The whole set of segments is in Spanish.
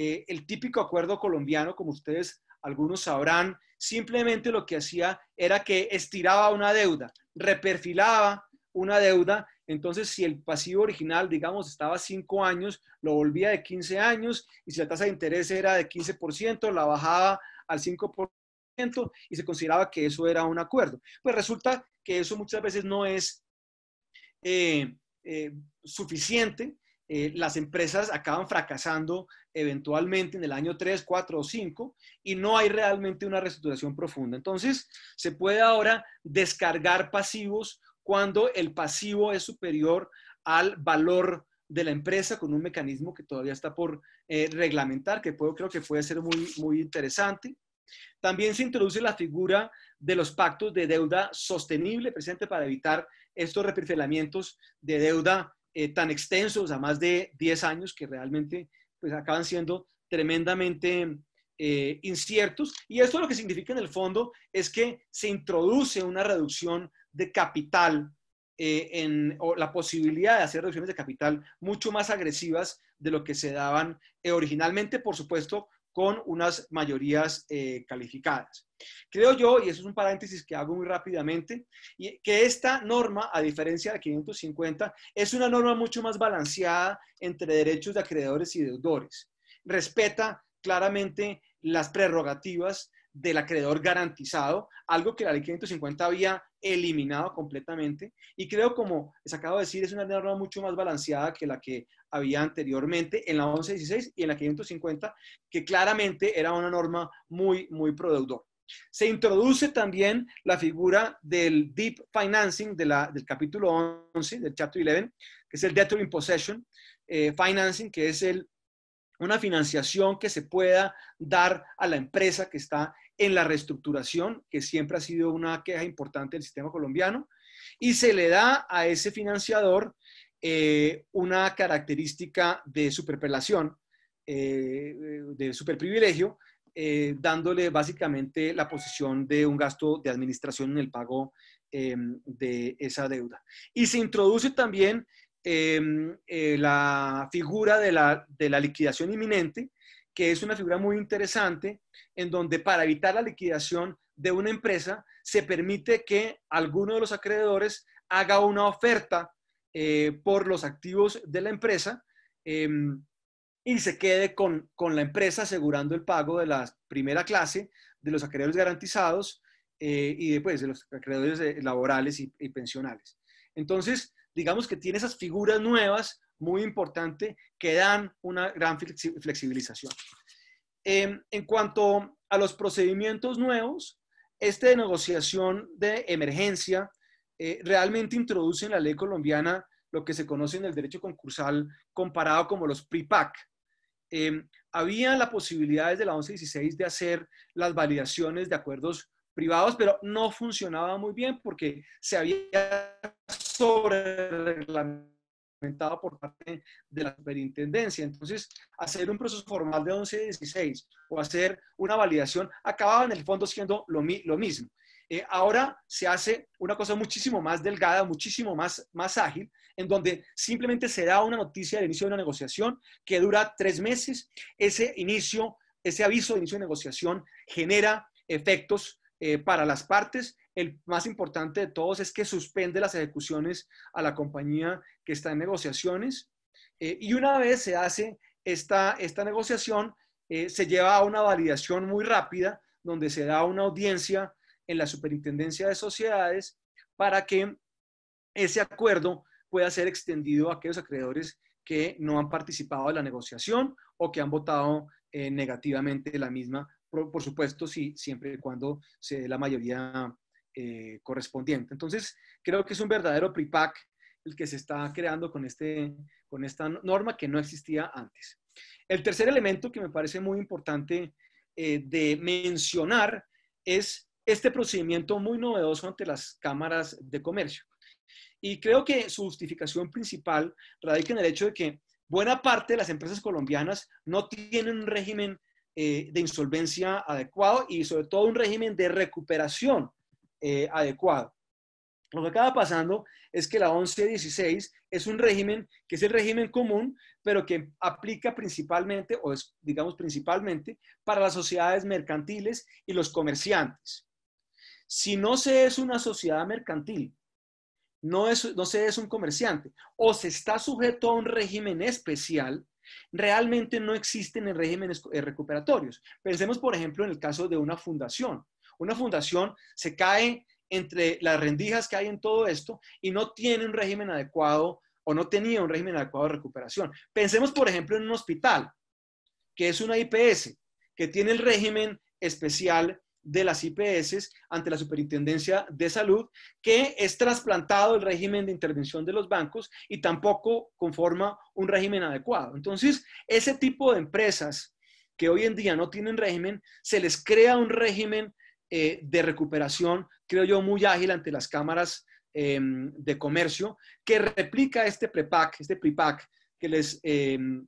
Eh, el típico acuerdo colombiano, como ustedes algunos sabrán, simplemente lo que hacía era que estiraba una deuda, reperfilaba una deuda. Entonces, si el pasivo original, digamos, estaba 5 años, lo volvía de 15 años y si la tasa de interés era de 15%, la bajaba al 5% y se consideraba que eso era un acuerdo. Pues resulta que eso muchas veces no es eh, eh, suficiente. las empresas acaban fracasando eventualmente en el año 3, 4 o 5 y no hay realmente una reestructuración profunda. Entonces, se puede ahora descargar pasivos cuando el pasivo es superior al valor de la empresa con un mecanismo que todavía está por eh, reglamentar, que puedo, creo que puede ser muy, muy interesante. También se introduce la figura de los pactos de deuda sostenible presente para evitar estos reperfilamientos de deuda eh, tan extensos a más de 10 años que realmente pues acaban siendo tremendamente eh, inciertos. Y esto lo que significa en el fondo es que se introduce una reducción de capital eh, en, o la posibilidad de hacer reducciones de capital mucho más agresivas de lo que se daban eh, originalmente, por supuesto, con unas mayorías eh, calificadas. Creo yo, y eso es un paréntesis que hago muy rápidamente, que esta norma, a diferencia de la 550, es una norma mucho más balanceada entre derechos de acreedores y deudores. Respeta claramente las prerrogativas del acreedor garantizado, algo que la ley 550 había eliminado completamente. Y creo, como les acabo de decir, es una norma mucho más balanceada que la que había anteriormente en la 1116 y en la 550, que claramente era una norma muy, muy productor Se introduce también la figura del deep financing de la, del capítulo 11, del chapter 11, que es el debtor in possession eh, financing, que es el, una financiación que se pueda dar a la empresa que está en la reestructuración, que siempre ha sido una queja importante del sistema colombiano, y se le da a ese financiador eh, una característica de superpelación, eh, de superprivilegio, eh, dándole básicamente la posición de un gasto de administración en el pago de esa deuda. Y se introduce también la figura de la, de la liquidación inminente, que es una figura muy interesante, en donde para evitar la liquidación de una empresa se permite que alguno de los acreedores haga una oferta eh, por los activos de la empresa em, y se quede con, con, la empresa asegurando el pago de la primera clase, de los acreedores garantizados eh, y después de los acreedores eh, laborales y, pensionales. Entonces, digamos que tiene esas figuras nuevas muy importantes que dan una gran flexibilización. Em, en cuanto a los procedimientos nuevos, este de negociación de emergencia eh, realmente introduce en la ley colombiana lo que se conoce en el derecho concursal comparado como los pri Eh, em, había la posibilidad desde la 1116 de hacer las validaciones de acuerdos privados, pero no funcionaba muy bien porque se había sobre-reglamentado por parte de la superintendencia. Entonces, hacer un proceso formal de 1116 o hacer una validación acababa en el fondo siendo lo mismo. Eh, ahora se hace una cosa muchísimo más delgada, muchísimo más, más ágil, en donde simplemente se da una noticia del inicio de una negociación que dura tres meses. Ese inicio, ese aviso de inicio de negociación genera efectos eh, para las partes. El más importante de todos es que suspende las ejecuciones a la compañía que está en negociaciones. Eh, y una vez se hace esta, negociación, se lleva a una validación muy rápida, donde se da una audiencia en la Superintendencia de Sociedades para que ese acuerdo pueda ser extendido a aquellos acreedores que no han participado en la negociación o que han votado eh, negativamente la misma, por, supuesto, si, siempre y cuando se dé la mayoría eh, correspondiente. Entonces, creo que es un verdadero prepack el que se está creando con, este, con esta norma que no existía antes. El tercer elemento que me parece muy importante eh, de mencionar es este procedimiento muy novedoso ante las cámaras de comercio. Y creo que su justificación principal radica en el hecho de que buena parte de las empresas colombianas no tienen un régimen eh, de insolvencia adecuado y sobre todo un régimen de recuperación eh, adecuado. Lo que acaba pasando es que la 1116 es un régimen que es el régimen común, pero que aplica principalmente, o es, digamos principalmente, para las sociedades mercantiles y los comerciantes. Si no se es una sociedad mercantil, no, no se es un comerciante o se está sujeto a un régimen especial, realmente no existen en regímenes eh, recuperatorios. Pensemos, por ejemplo, en el caso de una fundación. Una fundación se cae entre las rendijas que hay en todo esto y no tiene un régimen adecuado o no tenía un régimen adecuado de recuperación. Pensemos, por ejemplo, en un hospital, que es una IPS, que tiene el régimen especial de las IPS ante la Superintendencia de Salud, que es trasplantado el régimen de intervención de los bancos y tampoco conforma un régimen adecuado. Entonces, ese tipo de empresas que hoy en día no tienen régimen, se les crea un régimen eh, de recuperación, creo yo, muy ágil ante las cámaras em, de comercio, que replica este prepack, este prepack que les... Em,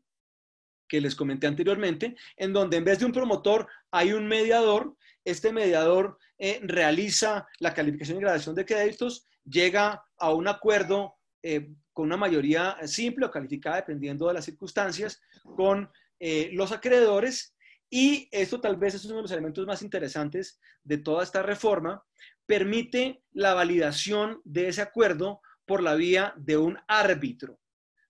que les comenté anteriormente, en donde en vez de un promotor hay un mediador, este mediador eh, realiza la calificación y gradación de créditos, llega a un acuerdo eh, con una mayoría simple o calificada, dependiendo de las circunstancias, con eh, los acreedores. Y esto tal vez es uno de los elementos más interesantes de toda esta reforma, permite la validación de ese acuerdo por la vía de un árbitro,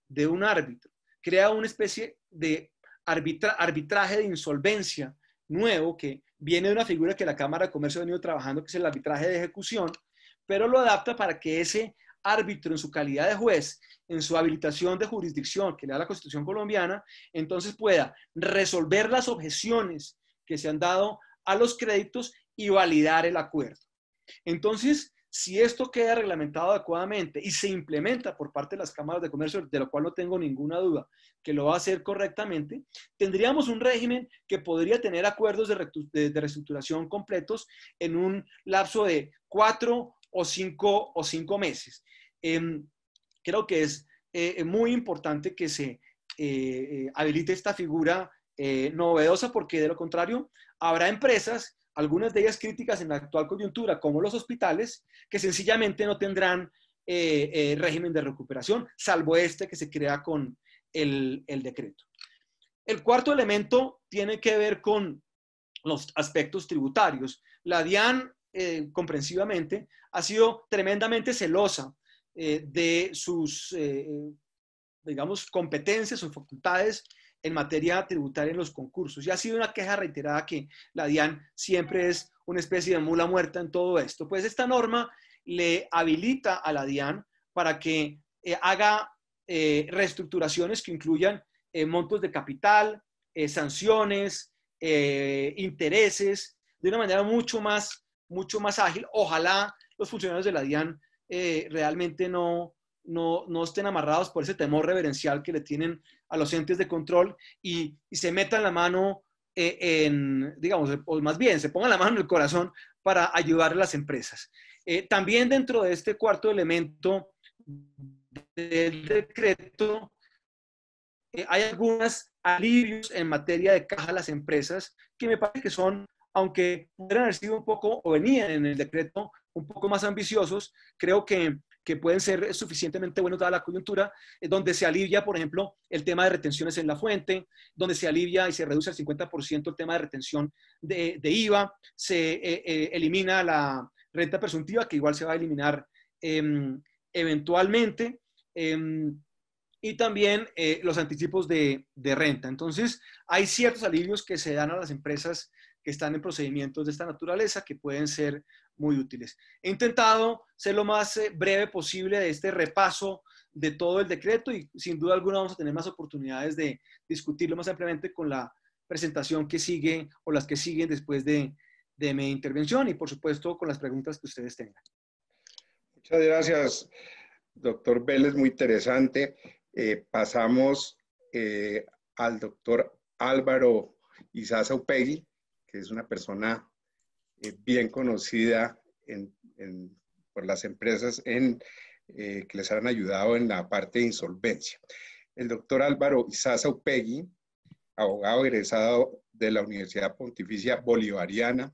de un árbitro. Crea una especie de arbitraje de insolvencia nuevo que viene de una figura que la Cámara de Comercio ha venido trabajando, que es el arbitraje de ejecución, pero lo adapta para que ese árbitro en su calidad de juez, en su habilitación de jurisdicción que le da la Constitución colombiana, entonces pueda resolver las objeciones que se han dado a los créditos y validar el acuerdo. Entonces, si esto queda reglamentado adecuadamente y se implementa por parte de las cámaras de comercio, de lo cual no tengo ninguna duda que lo va a hacer correctamente, tendríamos un régimen que podría tener acuerdos de, reestructuración completos en un lapso de cuatro o cinco, o cinco meses. Em, creo que es eh, eh, muy importante que se eh, habilite esta figura novedosa porque de lo contrario habrá empresas algunas de ellas críticas en la actual coyuntura, como los hospitales, que sencillamente no tendrán eh, eh, régimen de recuperación, salvo este que se crea con el, decreto. El cuarto elemento tiene que ver con los aspectos tributarios. La DIAN, eh, comprensivamente, ha sido tremendamente celosa de sus, digamos, competencias o facultades en materia tributaria en los concursos. Y ha sido una queja reiterada que la DIAN siempre es una especie de mula muerta en todo esto. Pues esta norma le habilita a la DIAN para que eh, haga eh, reestructuraciones que incluyan eh, montos de capital, sanciones, intereses, de una manera mucho más, mucho más ágil. Ojalá los funcionarios de la DIAN realmente no, no, no, estén amarrados por ese temor reverencial que le tienen a los entes de control y, se metan la mano eh, en, digamos, o más bien, se pongan la mano en el corazón para ayudar a las empresas. Eh, también dentro de este cuarto elemento del decreto, eh, hay algunos alivios en materia de caja a las empresas que me parece que son, aunque hubieran sido un poco, o venían en el decreto, un poco más ambiciosos, creo que que pueden ser suficientemente buenos dada la coyuntura, eh, donde se alivia, por ejemplo, el tema de retenciones en la fuente, donde se alivia y se reduce al 50% el tema de retención de, IVA, se eh, eh, elimina la renta presuntiva, que igual se va a eliminar em, eventualmente, em, y también los anticipos de, de, renta. Entonces, hay ciertos alivios que se dan a las empresas que están en procedimientos de esta naturaleza que pueden ser muy útiles. He intentado ser lo más eh, breve posible de este repaso de todo el decreto y sin duda alguna vamos a tener más oportunidades de discutirlo más ampliamente con la presentación que sigue o las que siguen después de, de mi intervención y por supuesto con las preguntas que ustedes tengan. Muchas gracias, doctor Vélez, muy interesante. Eh, pasamos eh, al doctor Álvaro Isaza Upegui, que es una persona eh, bien conocida por las empresas en, eh, que les han ayudado en la parte de insolvencia. El doctor Álvaro Isaza Upegui, abogado egresado de la Universidad Pontificia Bolivariana,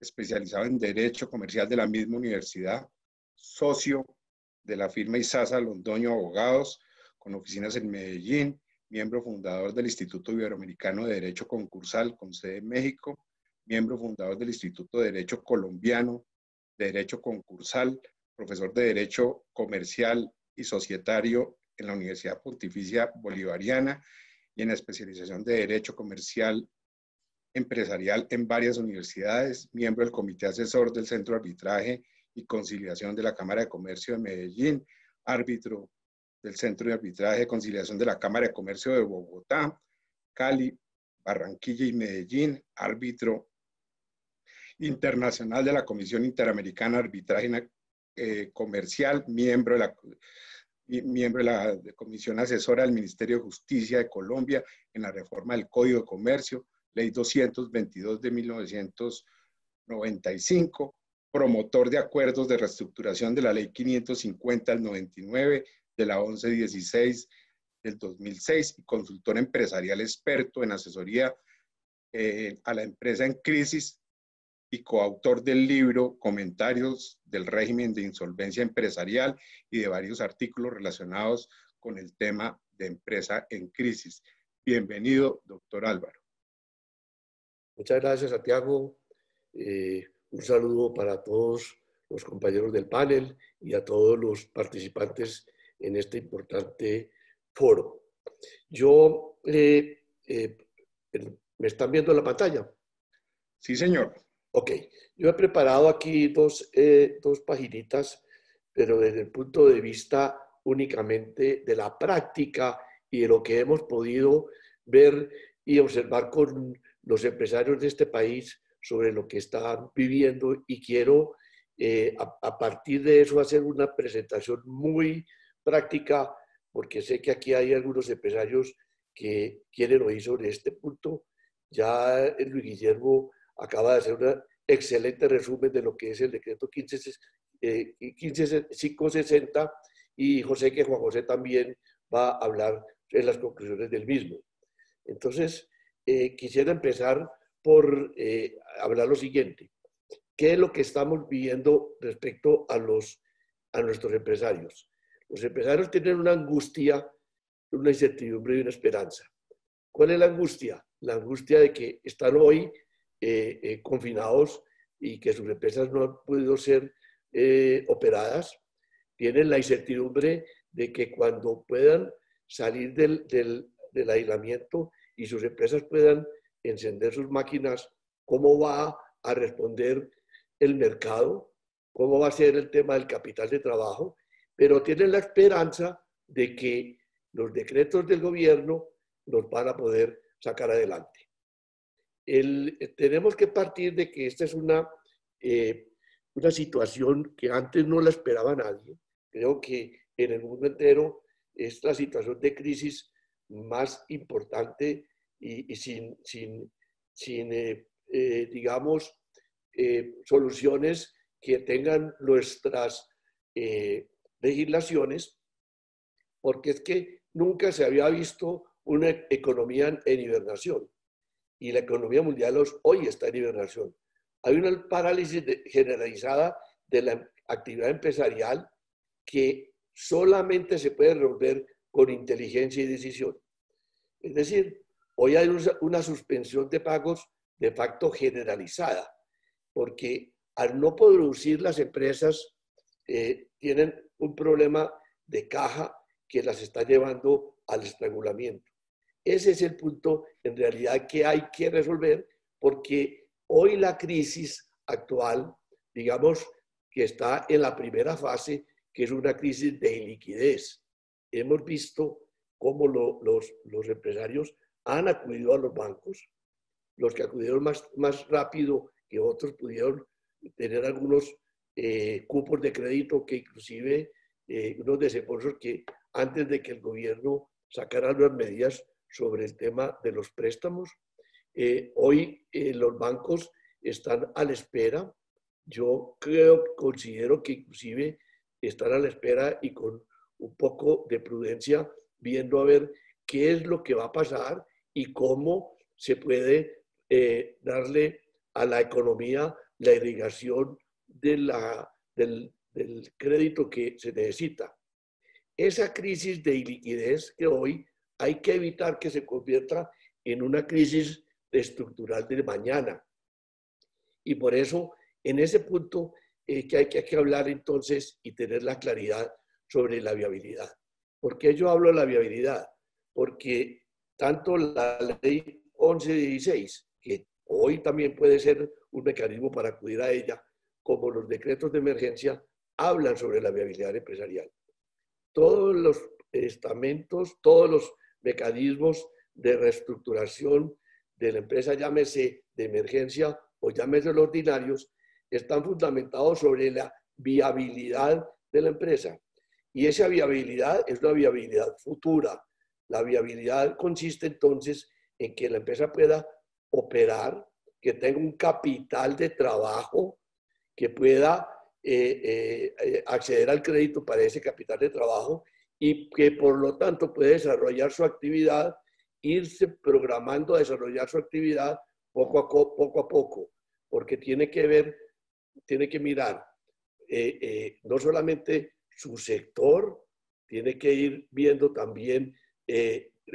especializado en Derecho Comercial de la misma universidad, socio de la firma Isaza Londoño Abogados, con oficinas en Medellín, miembro fundador del Instituto Iberoamericano de Derecho Concursal con sede en México, miembro fundador del Instituto de Derecho Colombiano de Derecho Concursal, profesor de Derecho Comercial y Societario en la Universidad Pontificia Bolivariana y en la especialización de Derecho Comercial Empresarial en varias universidades, miembro del Comité Asesor del Centro de Arbitraje y Conciliación de la Cámara de Comercio de Medellín, árbitro del Centro de Arbitraje y Conciliación de la Cámara de Comercio de Bogotá, Cali, Barranquilla y Medellín, árbitro internacional de la Comisión Interamericana de Arbitraje eh, Comercial, miembro de la miembro de la Comisión Asesora del Ministerio de Justicia de Colombia en la reforma del Código de Comercio, Ley 222 de 1995, promotor de acuerdos de reestructuración de la Ley 550 del 99, de la 1116 del 2006 y consultor empresarial experto en asesoría eh, a la empresa en crisis y coautor del libro Comentarios del régimen de insolvencia empresarial y de varios artículos relacionados con el tema de empresa en crisis. Bienvenido, doctor Álvaro. Muchas gracias, Santiago. Eh, un saludo para todos los compañeros del panel y a todos los participantes en este importante foro. Yo, eh, eh, ¿me están viendo en la pantalla? Sí, señor. Ok, yo he preparado aquí dos, eh, paginitas, pero desde el punto de vista únicamente de la práctica y de lo que hemos podido ver y observar con los empresarios de este país sobre lo que están viviendo y quiero eh, a, partir de eso hacer una presentación muy práctica, porque sé que aquí hay algunos empresarios que quieren oír sobre este punto. Ya eh, Luis Guillermo acaba de hacer un excelente resumen de lo que es el decreto 1560 eh, y José, que Juan José también va a hablar en las conclusiones del mismo. Entonces, eh, quisiera empezar por hablar lo siguiente. ¿Qué es lo que estamos viendo respecto a, los, a nuestros empresarios? Los pues empresarios tienen una angustia, una incertidumbre y una esperanza. ¿Cuál es la angustia? La angustia de que están hoy eh, eh, confinados y que sus empresas no han podido ser eh, operadas. Tienen la incertidumbre de que cuando puedan salir del aislamiento y sus empresas puedan encender sus máquinas, ¿cómo va a responder el mercado? ¿Cómo va a ser el tema del capital de trabajo? pero tienen la esperanza de que los decretos del gobierno nos van a poder sacar adelante. Eh, tenemos que partir de que esta es una, eh, una situación que antes no la esperaba nadie. Creo que en el mundo entero es la situación de crisis más importante y, sin, sin, eh, digamos, soluciones que tengan nuestras legislaciones, porque es que nunca se había visto una economía en hibernación y la economía mundial hoy está en hibernación. Hay una parálisis generalizada de la actividad empresarial que solamente se puede resolver con inteligencia y decisión. Es decir, hoy hay una suspensión de pagos de facto generalizada, porque al no producir las empresas eh, tienen un problema de caja que las está llevando al estrangulamiento. Ese es el punto en realidad que hay que resolver porque hoy la crisis actual, digamos que está en la primera fase, que es una crisis de liquidez. Hemos visto cómo los, los, empresarios han acudido a los bancos, los que acudieron más, más rápido que otros pudieron tener algunos eh, cupos de crédito que inclusive eh, unos desembolsos que antes de que el gobierno sacara las medidas sobre el tema de los préstamos. Eh, hoy los bancos están a la espera. Yo creo, considero que inclusive están a la espera y con un poco de prudencia viendo a ver qué es lo que va a pasar y cómo se puede darle a la economía la irrigación la, del, crédito que se necesita. Esa crisis de iliquidez que hoy hay que evitar que se convierta en una crisis estructural de mañana. Y por eso, en ese punto, eh, que, hay, que hay que hablar entonces y tener la claridad sobre la viabilidad. ¿Por qué yo hablo de la viabilidad? Porque tanto la ley 1116, que hoy también puede ser un mecanismo para acudir a ella, como los decretos de emergencia, hablan sobre la viabilidad empresarial. Todos los estamentos, todos los mecanismos de reestructuración de la empresa, llámese de emergencia o llámese los ordinarios, están fundamentados sobre la viabilidad de la empresa. Y esa viabilidad es una viabilidad futura. La viabilidad consiste entonces en que la empresa pueda operar, que tenga un capital de trabajo que pueda eh, eh, eh, acceder al crédito para ese capital de trabajo y que por lo tanto puede desarrollar su actividad, irse programando a desarrollar su actividad poco a poco, porque tiene que ver, tiene que mirar no solamente su sector, tiene que ir viendo también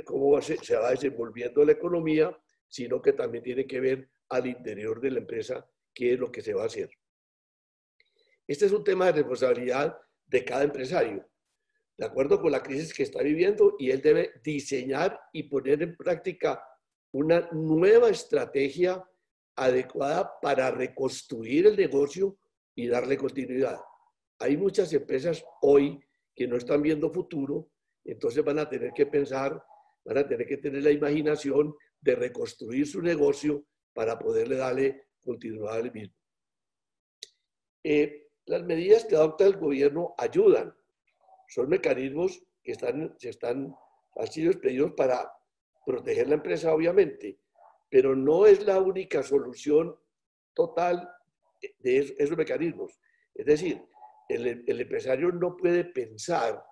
cómo se, se va desenvolviendo la economía, sino que también tiene que ver al interior de la empresa qué es lo que se va a hacer. Este es un tema de responsabilidad de cada empresario, de acuerdo con la crisis que está viviendo, y él debe diseñar y poner en práctica una nueva estrategia adecuada para reconstruir el negocio y darle continuidad. Hay muchas empresas hoy que no están viendo futuro, entonces van a tener que pensar, van a tener que tener la imaginación de reconstruir su negocio para poderle darle continuidad al mismo. Eh, las medidas que adopta el gobierno ayudan. Son mecanismos que están, se están, han sido expedidos para proteger la empresa, obviamente, pero no es la única solución total de esos, mecanismos. Es decir, el, el empresario no puede pensar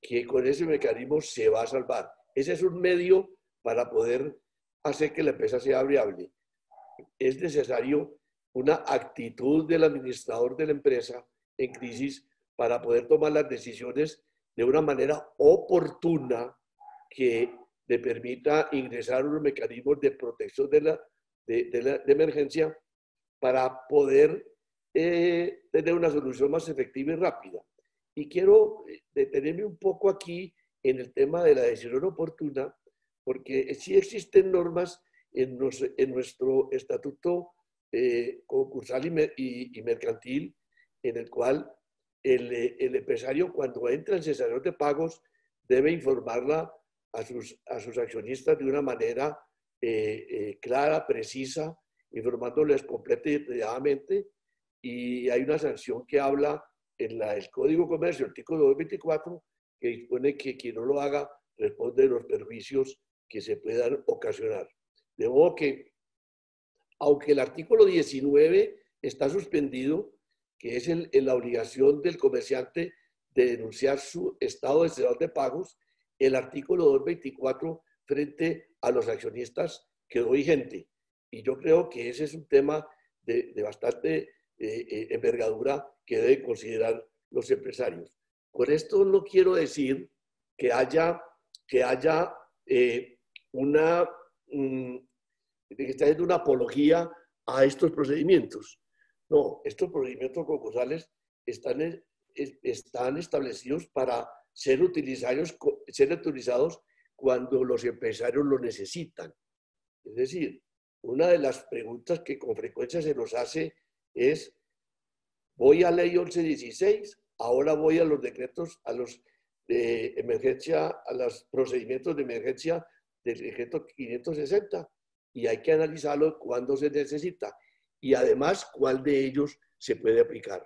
que con ese mecanismo se va a salvar. Ese es un medio para poder hacer que la empresa sea viable. Es necesario una actitud del administrador de la empresa en crisis para poder tomar las decisiones de una manera oportuna que le permita ingresar los mecanismos de protección de, de, emergencia para poder eh, tener una solución más efectiva y rápida. Y quiero eh, detenerme un poco aquí en el tema de la decisión oportuna, porque sí existen normas en, en nuestro estatuto eh, concursal y, mercantil, en el cual el, eh, empresario cuando entra en cesación de pagos debe informarla a sus, a sus accionistas de una manera eh, clara, precisa, informándoles completamente y detalladamente. Y hay una sanción que habla en la, el Código de Comercio, artículo 224, que dispone que quien no lo haga responde de los perjuicios que se puedan ocasionar. De modo que aunque el artículo 19 está suspendido, que es la obligación del comerciante de denunciar su estado de de pagos, el artículo 224 frente a los accionistas quedó vigente. Y yo creo que ese es un tema de, bastante eh, eh, envergadura que deben considerar los empresarios. Con esto no quiero decir que haya, que haya eh, una, mm, tiene que estar haciendo una apología a estos procedimientos. No, estos procedimientos concursales están, están establecidos para ser utilizados, ser cuando los empresarios lo necesitan. Es decir, una de las preguntas que con frecuencia se nos hace es, voy a ley 1116, ahora voy a los decretos, a los de emergencia, a los procedimientos de emergencia del decreto 560 y hay que analizarlo cuando se necesita y además cuál de ellos se puede aplicar.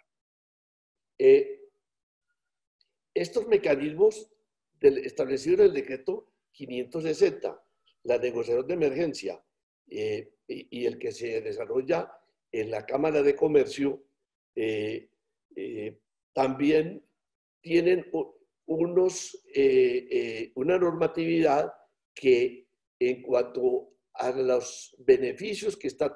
Eh, estos mecanismos del, establecidos en el decreto 560, la negociación de emergencia eh, y, el que se desarrolla en la Cámara de Comercio, eh, también tienen unos, una normatividad que en cuanto a los beneficios que, está,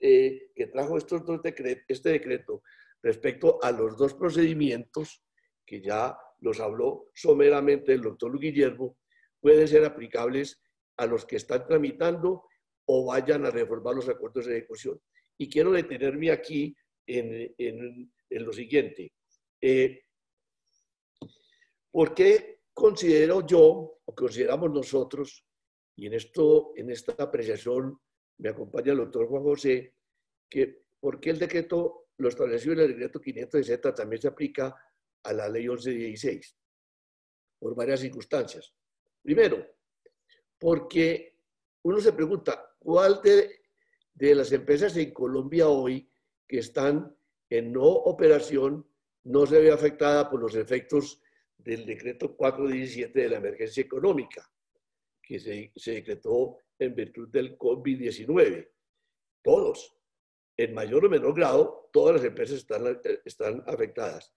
eh, que trajo estos dos este decreto respecto a los dos procedimientos que ya los habló someramente el doctor Luis Guillermo, pueden ser aplicables a los que están tramitando o vayan a reformar los acuerdos de ejecución. Y quiero detenerme aquí en, en, en lo siguiente. Eh, ¿Por qué considero yo, o consideramos nosotros, y en, esto, en esta apreciación me acompaña el doctor Juan José, que porque el decreto, lo establecido en el decreto 500 también se aplica a la ley 1116, por varias circunstancias. Primero, porque uno se pregunta, ¿cuál de las empresas en Colombia hoy que están en no operación no se ve afectada por los efectos del decreto 417 de la emergencia económica? que se, decretó en virtud del COVID-19. Todos, en mayor o menor grado, todas las empresas están, están afectadas.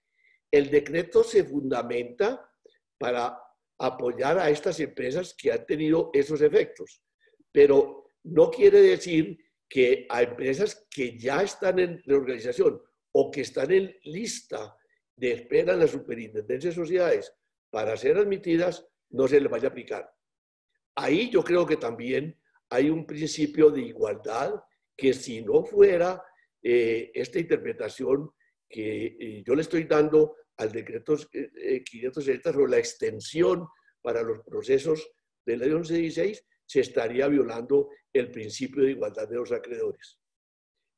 El decreto se fundamenta para apoyar a estas empresas que han tenido esos efectos, pero no quiere decir que a empresas que ya están en reorganización o que están en lista de espera en las superintendencias de sociedades para ser admitidas, no se les vaya a aplicar ahí yo creo que también hay un principio de igualdad que si no fuera eh, esta interpretación que eh, yo le estoy dando al decreto eh, 560 eh, sobre la extensión para los procesos del año ley 1116, se estaría violando el principio de igualdad de los acreedores.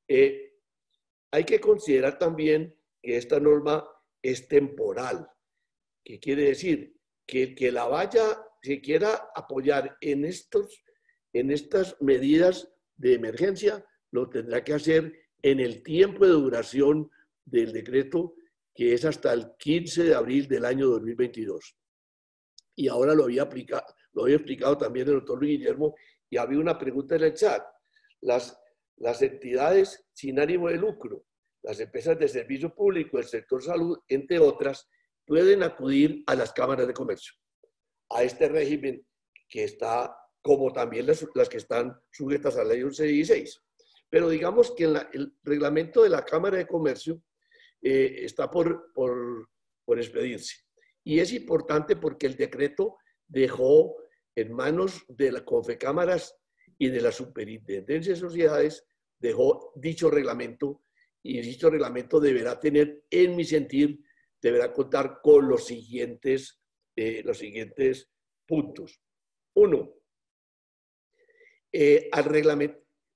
hay que considerar también que esta norma es temporal, que quiere decir que que la vaya si quiera apoyar en, estos, en estas medidas de emergencia, lo tendrá que hacer en el tiempo de duración del decreto, que es hasta el 15 de abril del año 2022. Y ahora lo había, aplicado, lo había explicado también el doctor Luis Guillermo y había una pregunta en el chat. Las, las entidades sin ánimo de lucro, las empresas de servicio público, el sector salud, entre otras, pueden acudir a las cámaras de comercio a este régimen que está, como también las, que están sujetas a la ley 1116. Pero digamos que en el reglamento de la Cámara de Comercio eh, está por, por, por expedirse. Y es importante porque el decreto dejó en manos de las Confecámaras y de la Superintendencia de Sociedades, dejó dicho reglamento y dicho reglamento deberá tener, en mi sentir, deberá contar con los siguientes eh, los siguientes puntos. Uno, eh,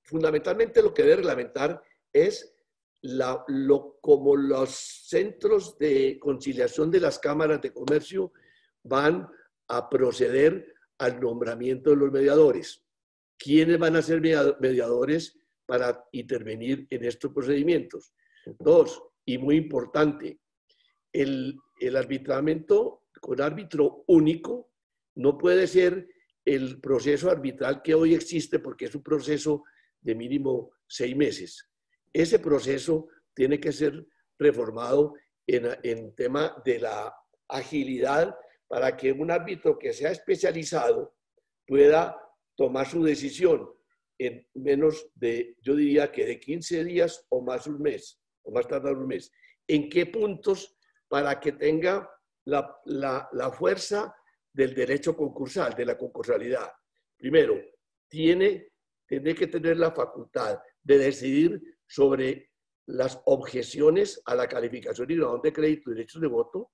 fundamentalmente lo que debe reglamentar es la, lo, como los centros de conciliación de las cámaras de comercio van a proceder al nombramiento de los mediadores. ¿Quiénes van a ser mediadores para intervenir en estos procedimientos? Dos, y muy importante, el, el arbitramiento con árbitro único, no puede ser el proceso arbitral que hoy existe porque es un proceso de mínimo seis meses. Ese proceso tiene que ser reformado en, en tema de la agilidad para que un árbitro que sea especializado pueda tomar su decisión en menos de, yo diría que de 15 días o más un mes, o más tardar un mes. ¿En qué puntos para que tenga la, fuerza del derecho concursal, de la concursalidad. Primero, tiene, tiene que tener la facultad de decidir sobre las objeciones a la calificación y grado de crédito y derechos de voto,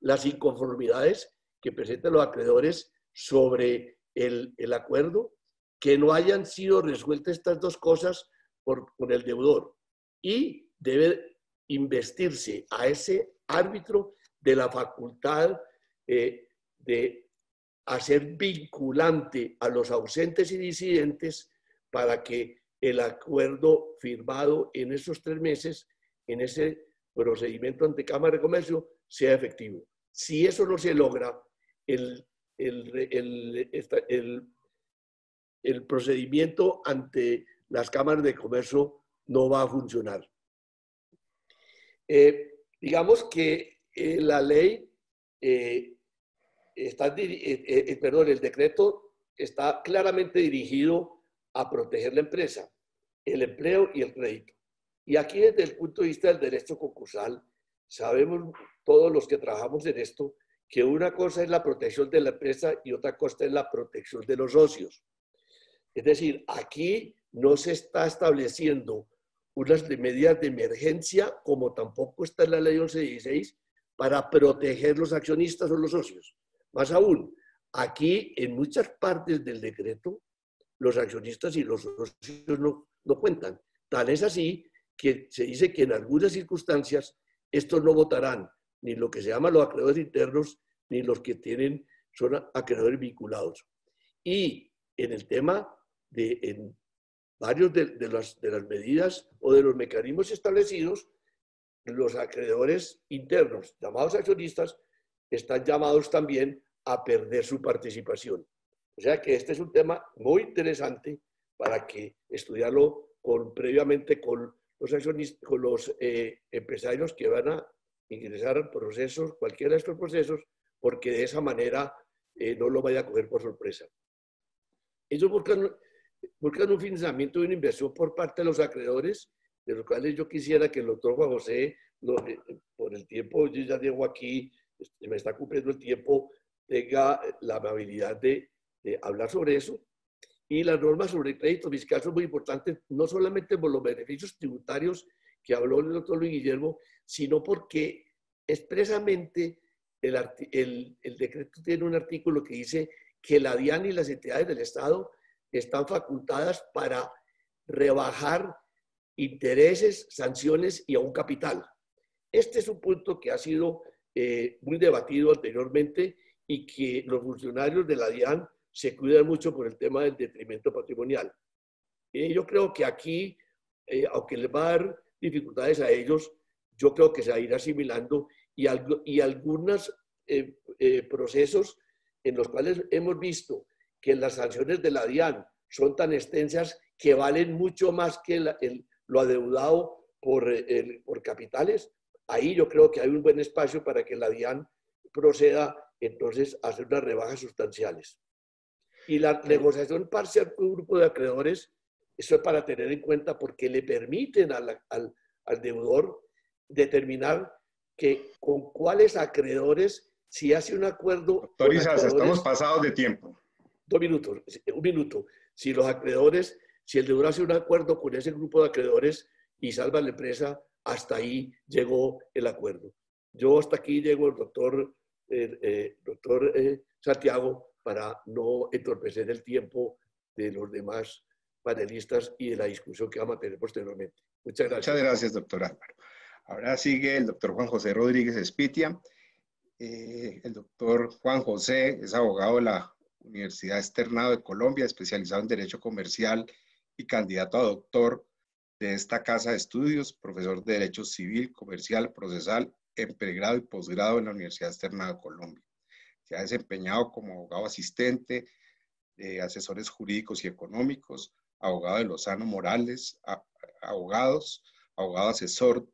las inconformidades que presentan los acreedores sobre el, acuerdo, que no hayan sido resueltas estas dos cosas por, el deudor y debe investirse a ese árbitro de la facultad eh, de hacer vinculante a los ausentes y disidentes para que el acuerdo firmado en esos tres meses, en ese procedimiento ante Cámara de Comercio, sea efectivo. Si eso no se logra, el, procedimiento ante las cámaras de comercio no va a funcionar. Eh, digamos que eh, la ley, eh, está, eh, perdón, el decreto está claramente dirigido a proteger la empresa, el empleo y el crédito. Y aquí desde el punto de vista del derecho concursal, sabemos todos los que trabajamos en esto que una cosa es la protección de la empresa y otra cosa es la protección de los socios. Es decir, aquí no se está estableciendo unas medidas de emergencia, como tampoco está en la ley 1116, para proteger los accionistas o los socios. Más aún, aquí en muchas partes del decreto, los accionistas y los socios no, cuentan. Tal es así que se dice que en algunas circunstancias estos no votarán ni lo que se llama los acreedores internos, ni los que tienen, son acreedores vinculados. Y en el tema de varios de las medidas o de los mecanismos establecidos, los acreedores internos, llamados accionistas, están llamados también a perder su participación. O sea que este es un tema muy interesante para que estudiarlo con, previamente con los, accionistas, con los eh, empresarios que van a ingresar procesos, cualquiera de estos procesos, porque de esa manera eh, no lo vaya a coger por sorpresa. Ellos buscan un financiamiento de una inversión por parte de los acreedores de los cuales yo quisiera que el doctor Juan José, eh, por el tiempo, yo ya llego aquí, este, me está cumpliendo el tiempo, tenga la amabilidad de, hablar sobre eso. Y las normas sobre crédito fiscal son muy importantes, no solamente por los beneficios tributarios que habló el doctor Luis Guillermo, sino porque expresamente el decreto tiene un artículo que dice que la DIAN y las entidades del Estado están facultadas para rebajar intereses, sanciones y aún capital. Este es un punto que ha sido eh, muy debatido anteriormente y que los funcionarios de la DIAN se cuidan mucho con el tema del detrimento patrimonial. Eh, yo creo que aquí, eh, aunque les va a dar dificultades a ellos, yo creo que se va a ir asimilando y, y algunos procesos en los cuales hemos visto que las sanciones de la DIAN son tan extensas que valen mucho más que el, lo adeudado por, eh, por capitales, ahí yo creo que hay un buen espacio para que la DIAN proceda entonces a hacer unas rebajas sustanciales. Y la negociación parcial con un grupo de acreedores, eso es para tener en cuenta porque le permiten al, al, al deudor determinar que con cuáles acreedores, si hace un acuerdo... Doctor estamos pasados de tiempo. Dos minutos, un minuto. Si los acreedores si el deudor hace un acuerdo con ese grupo de acreedores y salva la empresa, hasta ahí llegó el acuerdo. Yo hasta aquí llego el doctor, eh, doctor eh, Santiago para no entorpecer el tiempo de los demás panelistas y de la discusión que vamos a tener posteriormente. Muchas gracias. Muchas gracias, doctor Álvaro. Ahora sigue el doctor Juan José Rodríguez Espitia. Eh, el doctor Juan José es abogado de la Universidad Externado de Colombia, especializado en Derecho Comercial y candidato a doctor de esta Casa de Estudios, profesor de Derecho Civil, Comercial, Procesal, en pregrado y posgrado en la Universidad Externa de Colombia. Se ha desempeñado como abogado asistente, de asesores jurídicos y económicos, abogado de Lozano Morales, abogados, abogado asesor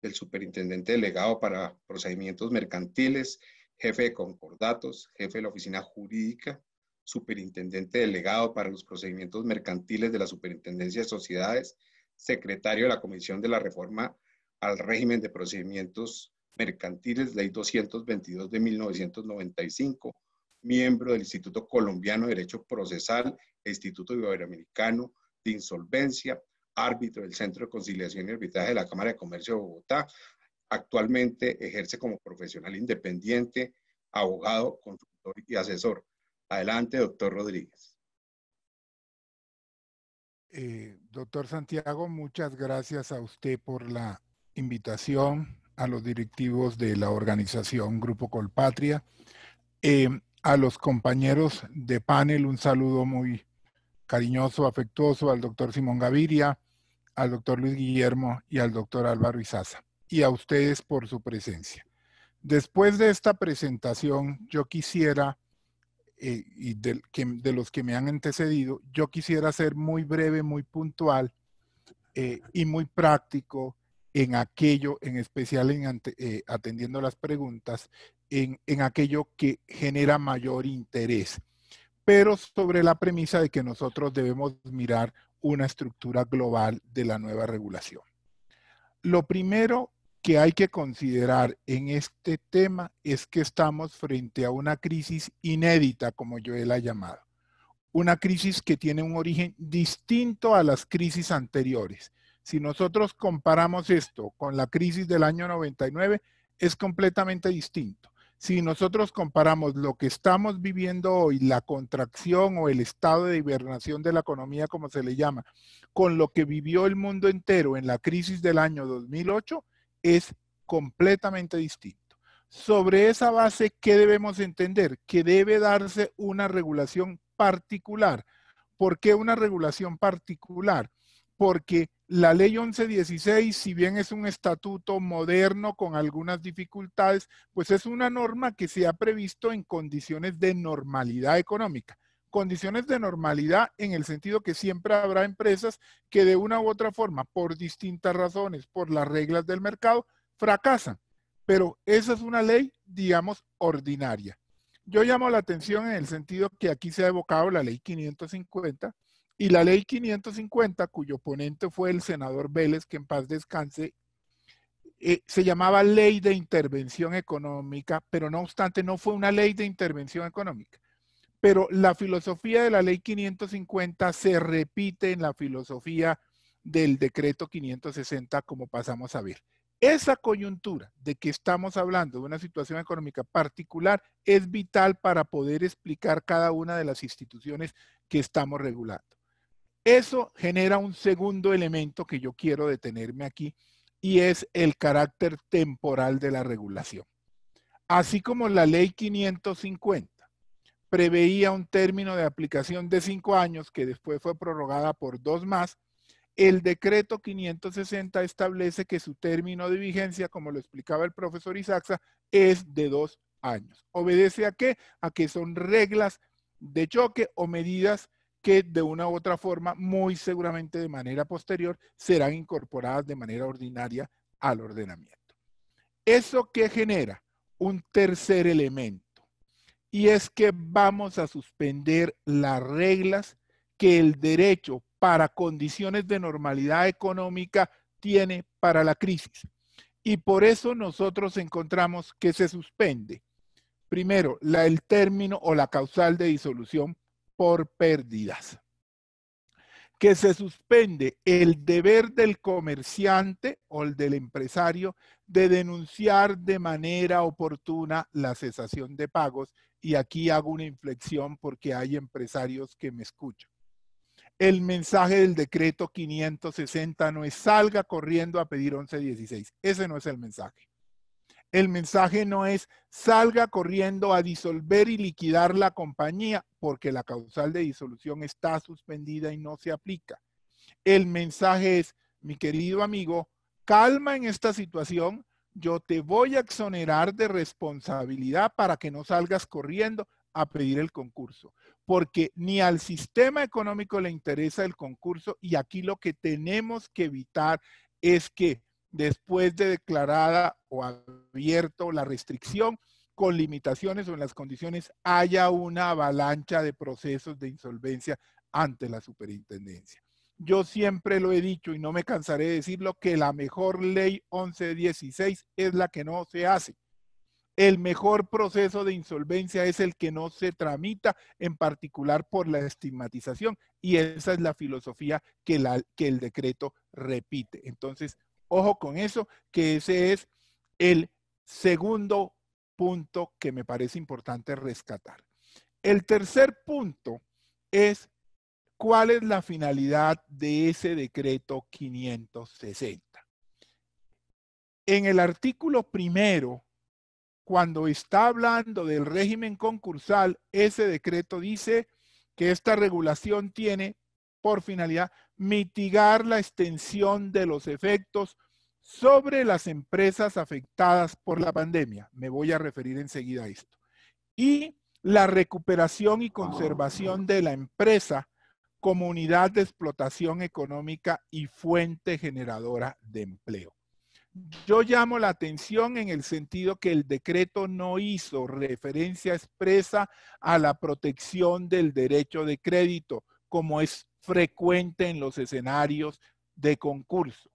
del superintendente delegado para procedimientos mercantiles, jefe de concordatos, jefe de la oficina jurídica superintendente delegado para los procedimientos mercantiles de la Superintendencia de Sociedades, secretario de la Comisión de la Reforma al Régimen de Procedimientos Mercantiles, Ley 222 de 1995, miembro del Instituto Colombiano de Derecho Procesal, e Instituto Iberoamericano de Insolvencia, árbitro del Centro de Conciliación y Arbitraje de la Cámara de Comercio de Bogotá. Actualmente ejerce como profesional independiente, abogado, consultor y asesor. Adelante, doctor Rodríguez. Eh, doctor Santiago, muchas gracias a usted por la invitación, a los directivos de la organización Grupo Colpatria, eh, a los compañeros de panel, un saludo muy cariñoso, afectuoso al doctor Simón Gaviria, al doctor Luis Guillermo y al doctor Álvaro Izaza, y a ustedes por su presencia. Después de esta presentación, yo quisiera eh, y de, que, de, los que me han antecedido, yo quisiera ser muy breve, muy puntual eh, y muy práctico en aquello, en especial en eh, atendiendo las preguntas, en, en, aquello que genera mayor interés, pero sobre la premisa de que nosotros debemos mirar una estructura global de la nueva regulación. Lo primero que hay que considerar en este tema es que estamos frente a una crisis inédita, como yo la he llamado. Una crisis que tiene un origen distinto a las crisis anteriores. Si nosotros comparamos esto con la crisis del año 99, es completamente distinto. Si nosotros comparamos lo que estamos viviendo hoy, la contracción o el estado de hibernación de la economía, como se le llama, con lo que vivió el mundo entero en la crisis del año 2008, es completamente distinto. Sobre esa base, ¿qué debemos entender? Que debe darse una regulación particular. ¿Por qué una regulación particular? Porque la ley 1116, si bien es un estatuto moderno con algunas dificultades, pues es una norma que se ha previsto en condiciones de normalidad económica condiciones de normalidad en el sentido que siempre habrá empresas que de una u otra forma, por distintas razones, por las reglas del mercado, fracasan. Pero esa es una ley, digamos, ordinaria. Yo llamo la atención en el sentido que aquí se ha evocado la ley 550 y la ley 550, cuyo ponente fue el senador Vélez, que en paz descanse, eh, se llamaba ley de intervención económica, pero no obstante no fue una ley de intervención económica pero la filosofía de la ley 550 se repite en la filosofía del decreto 560, como pasamos a ver. Esa coyuntura de que estamos hablando de una situación económica particular es vital para poder explicar cada una de las instituciones que estamos regulando. Eso genera un segundo elemento que yo quiero detenerme aquí y es el carácter temporal de la regulación. Así como la ley 550 preveía un término de aplicación de cinco años, que después fue prorrogada por dos más, el decreto 560 establece que su término de vigencia, como lo explicaba el profesor Isaxa, es de dos años. ¿Obedece a qué? A que son reglas de choque o medidas que de una u otra forma, muy seguramente de manera posterior, serán incorporadas de manera ordinaria al ordenamiento. ¿Eso qué genera? Un tercer elemento y es que vamos a suspender las reglas que el derecho para condiciones de normalidad económica tiene para la crisis. Y por eso nosotros encontramos que se suspende, primero, la, el término o la causal de disolución por pérdidas. Que se suspende el deber del comerciante o el del empresario de denunciar de manera oportuna la cesación de pagos y aquí hago una inflexión porque hay empresarios que me escuchan. El mensaje del decreto 560 no es salga corriendo a pedir 1116. Ese no es el mensaje. El mensaje no es salga corriendo a disolver y liquidar la compañía porque la causal de disolución está suspendida y no se aplica. El mensaje es, mi querido amigo, calma en esta situación, yo te voy a exonerar de responsabilidad para que no salgas corriendo a pedir el concurso, porque ni al sistema económico le interesa el concurso y aquí lo que tenemos que evitar es que después de declarada o abierto la restricción, con limitaciones o en las condiciones, haya una avalancha de procesos de insolvencia ante la superintendencia. Yo siempre lo he dicho y no me cansaré de decirlo que la mejor ley 1116 es la que no se hace. El mejor proceso de insolvencia es el que no se tramita, en particular por la estigmatización. Y esa es la filosofía que, la, que el decreto repite. Entonces, ojo con eso, que ese es el segundo punto que me parece importante rescatar. El tercer punto es ¿Cuál es la finalidad de ese decreto 560? En el artículo primero, cuando está hablando del régimen concursal, ese decreto dice que esta regulación tiene por finalidad mitigar la extensión de los efectos sobre las empresas afectadas por la pandemia. Me voy a referir enseguida a esto. Y la recuperación y conservación de la empresa Comunidad de explotación económica y fuente generadora de empleo. Yo llamo la atención en el sentido que el decreto no hizo referencia expresa a la protección del derecho de crédito, como es frecuente en los escenarios de concurso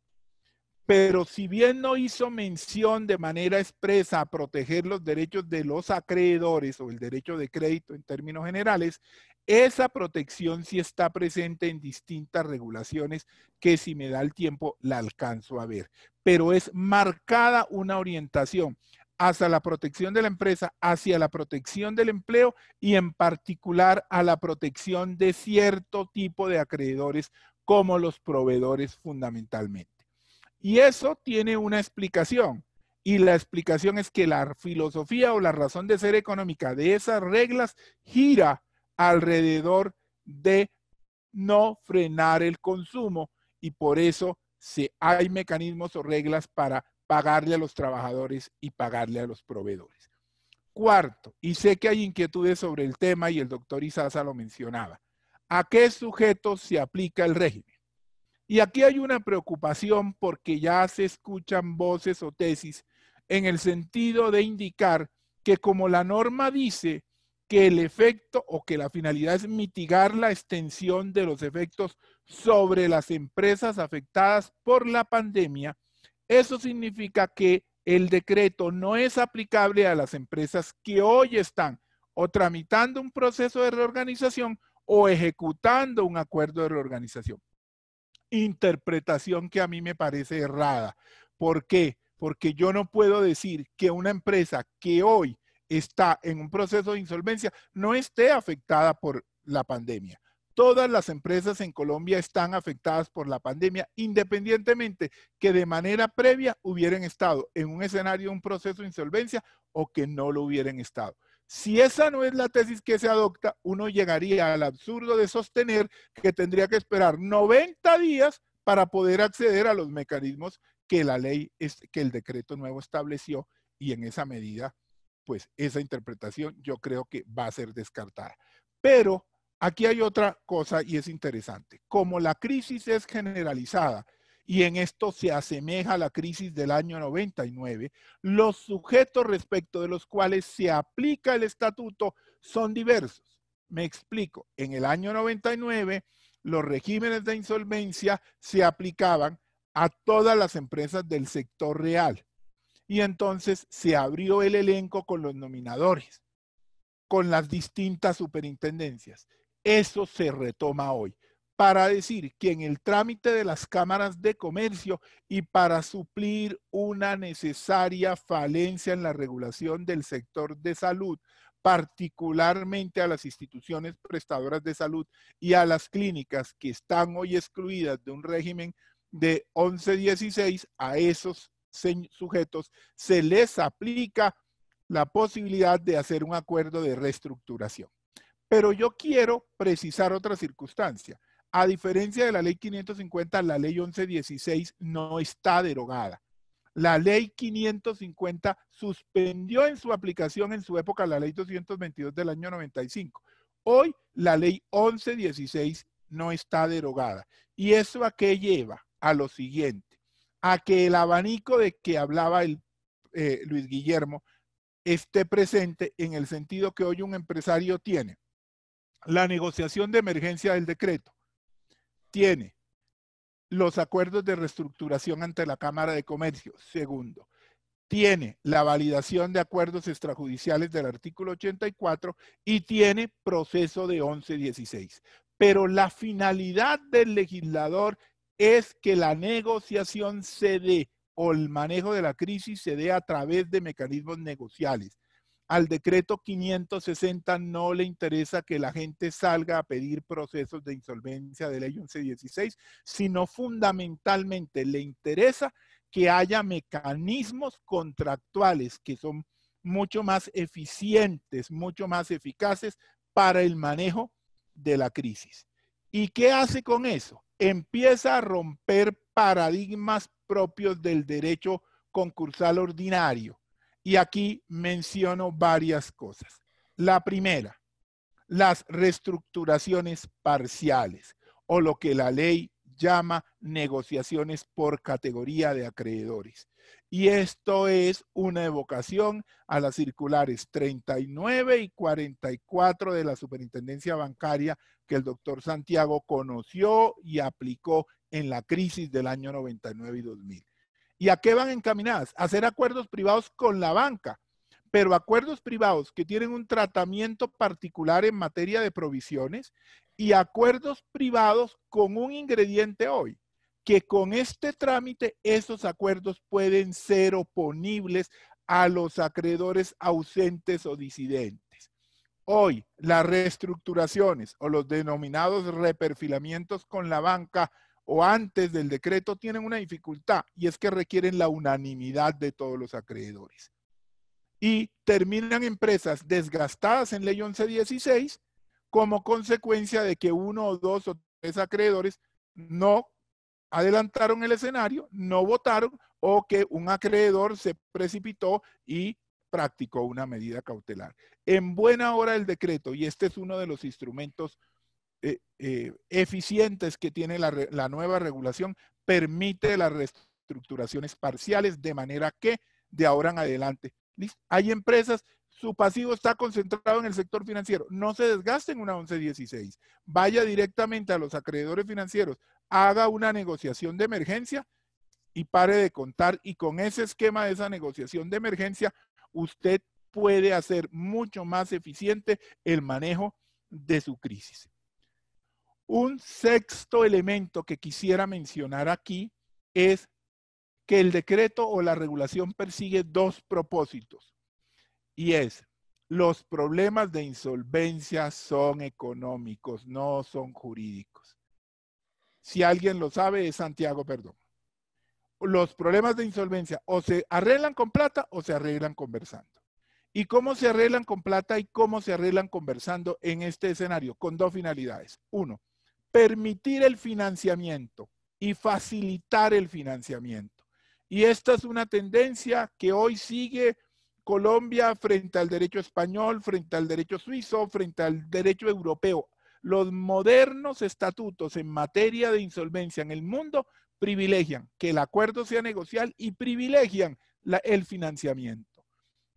pero si bien no hizo mención de manera expresa a proteger los derechos de los acreedores o el derecho de crédito en términos generales, esa protección sí está presente en distintas regulaciones que si me da el tiempo la alcanzo a ver, pero es marcada una orientación hacia la protección de la empresa, hacia la protección del empleo y en particular a la protección de cierto tipo de acreedores como los proveedores fundamentalmente. Y eso tiene una explicación. Y la explicación es que la filosofía o la razón de ser económica de esas reglas gira alrededor de no frenar el consumo y por eso si hay mecanismos o reglas para pagarle a los trabajadores y pagarle a los proveedores. Cuarto, y sé que hay inquietudes sobre el tema y el doctor Isaza lo mencionaba, ¿a qué sujetos se aplica el régimen? Y aquí hay una preocupación porque ya se escuchan voces o tesis en el sentido de indicar que como la norma dice que el efecto o que la finalidad es mitigar la extensión de los efectos sobre las empresas afectadas por la pandemia, eso significa que el decreto no es aplicable a las empresas que hoy están o tramitando un proceso de reorganización o ejecutando un acuerdo de reorganización interpretación que a mí me parece errada. ¿Por qué? Porque yo no puedo decir que una empresa que hoy está en un proceso de insolvencia no esté afectada por la pandemia. Todas las empresas en Colombia están afectadas por la pandemia, independientemente que de manera previa hubieran estado en un escenario de un proceso de insolvencia o que no lo hubieran estado. Si esa no es la tesis que se adopta, uno llegaría al absurdo de sostener que tendría que esperar 90 días para poder acceder a los mecanismos que la ley, que el decreto nuevo estableció y en esa medida, pues esa interpretación yo creo que va a ser descartada. Pero aquí hay otra cosa y es interesante. Como la crisis es generalizada y en esto se asemeja a la crisis del año 99, los sujetos respecto de los cuales se aplica el estatuto son diversos. Me explico, en el año 99 los regímenes de insolvencia se aplicaban a todas las empresas del sector real y entonces se abrió el elenco con los nominadores, con las distintas superintendencias. Eso se retoma hoy para decir que en el trámite de las cámaras de comercio y para suplir una necesaria falencia en la regulación del sector de salud, particularmente a las instituciones prestadoras de salud y a las clínicas que están hoy excluidas de un régimen de 1116, a esos sujetos se les aplica la posibilidad de hacer un acuerdo de reestructuración. Pero yo quiero precisar otra circunstancia. A diferencia de la ley 550, la ley 1116 no está derogada. La ley 550 suspendió en su aplicación en su época la ley 222 del año 95. Hoy la ley 1116 no está derogada. ¿Y eso a qué lleva? A lo siguiente, a que el abanico de que hablaba el, eh, Luis Guillermo esté presente en el sentido que hoy un empresario tiene la negociación de emergencia del decreto, tiene los acuerdos de reestructuración ante la Cámara de Comercio. Segundo, tiene la validación de acuerdos extrajudiciales del artículo 84 y tiene proceso de 1116. Pero la finalidad del legislador es que la negociación se dé o el manejo de la crisis se dé a través de mecanismos negociales al decreto 560 no le interesa que la gente salga a pedir procesos de insolvencia de ley 1116, sino fundamentalmente le interesa que haya mecanismos contractuales que son mucho más eficientes, mucho más eficaces para el manejo de la crisis. ¿Y qué hace con eso? Empieza a romper paradigmas propios del derecho concursal ordinario y aquí menciono varias cosas. La primera, las reestructuraciones parciales o lo que la ley llama negociaciones por categoría de acreedores. Y esto es una evocación a las circulares 39 y 44 de la superintendencia bancaria que el doctor Santiago conoció y aplicó en la crisis del año 99 y 2000. ¿Y a qué van encaminadas? A hacer acuerdos privados con la banca, pero acuerdos privados que tienen un tratamiento particular en materia de provisiones y acuerdos privados con un ingrediente hoy, que con este trámite esos acuerdos pueden ser oponibles a los acreedores ausentes o disidentes. Hoy, las reestructuraciones o los denominados reperfilamientos con la banca o antes del decreto tienen una dificultad y es que requieren la unanimidad de todos los acreedores. Y terminan empresas desgastadas en ley 1116 como consecuencia de que uno o dos o tres acreedores no adelantaron el escenario, no votaron o que un acreedor se precipitó y practicó una medida cautelar. En buena hora el decreto, y este es uno de los instrumentos eh, eh, eficientes que tiene la, nueva regulación permite las reestructuraciones parciales de manera que de ahora en adelante. Hay empresas, su pasivo está concentrado en el sector financiero. No se desgaste en una 1116. Vaya directamente a los acreedores financieros, haga una negociación de emergencia y pare de contar. Y con ese esquema de esa negociación de emergencia, usted puede hacer mucho más eficiente el manejo de su crisis. Un sexto elemento que quisiera mencionar aquí es que el decreto o la regulación persigue dos propósitos y es los problemas de insolvencia son económicos, no son jurídicos. Si alguien lo sabe, es Santiago Perdón. Los problemas de insolvencia o se arreglan con plata o se arreglan conversando. ¿Y cómo se arreglan con plata y cómo se arreglan conversando en este escenario? Con dos finalidades. Uno, permitir el financiamiento y facilitar el financiamiento. Y esta es una tendencia que hoy sigue Colombia frente al derecho español, frente al derecho suizo, frente al derecho europeo. Los modernos estatutos en materia de insolvencia en el mundo privilegian que el acuerdo sea negocial y privilegian el financiamiento.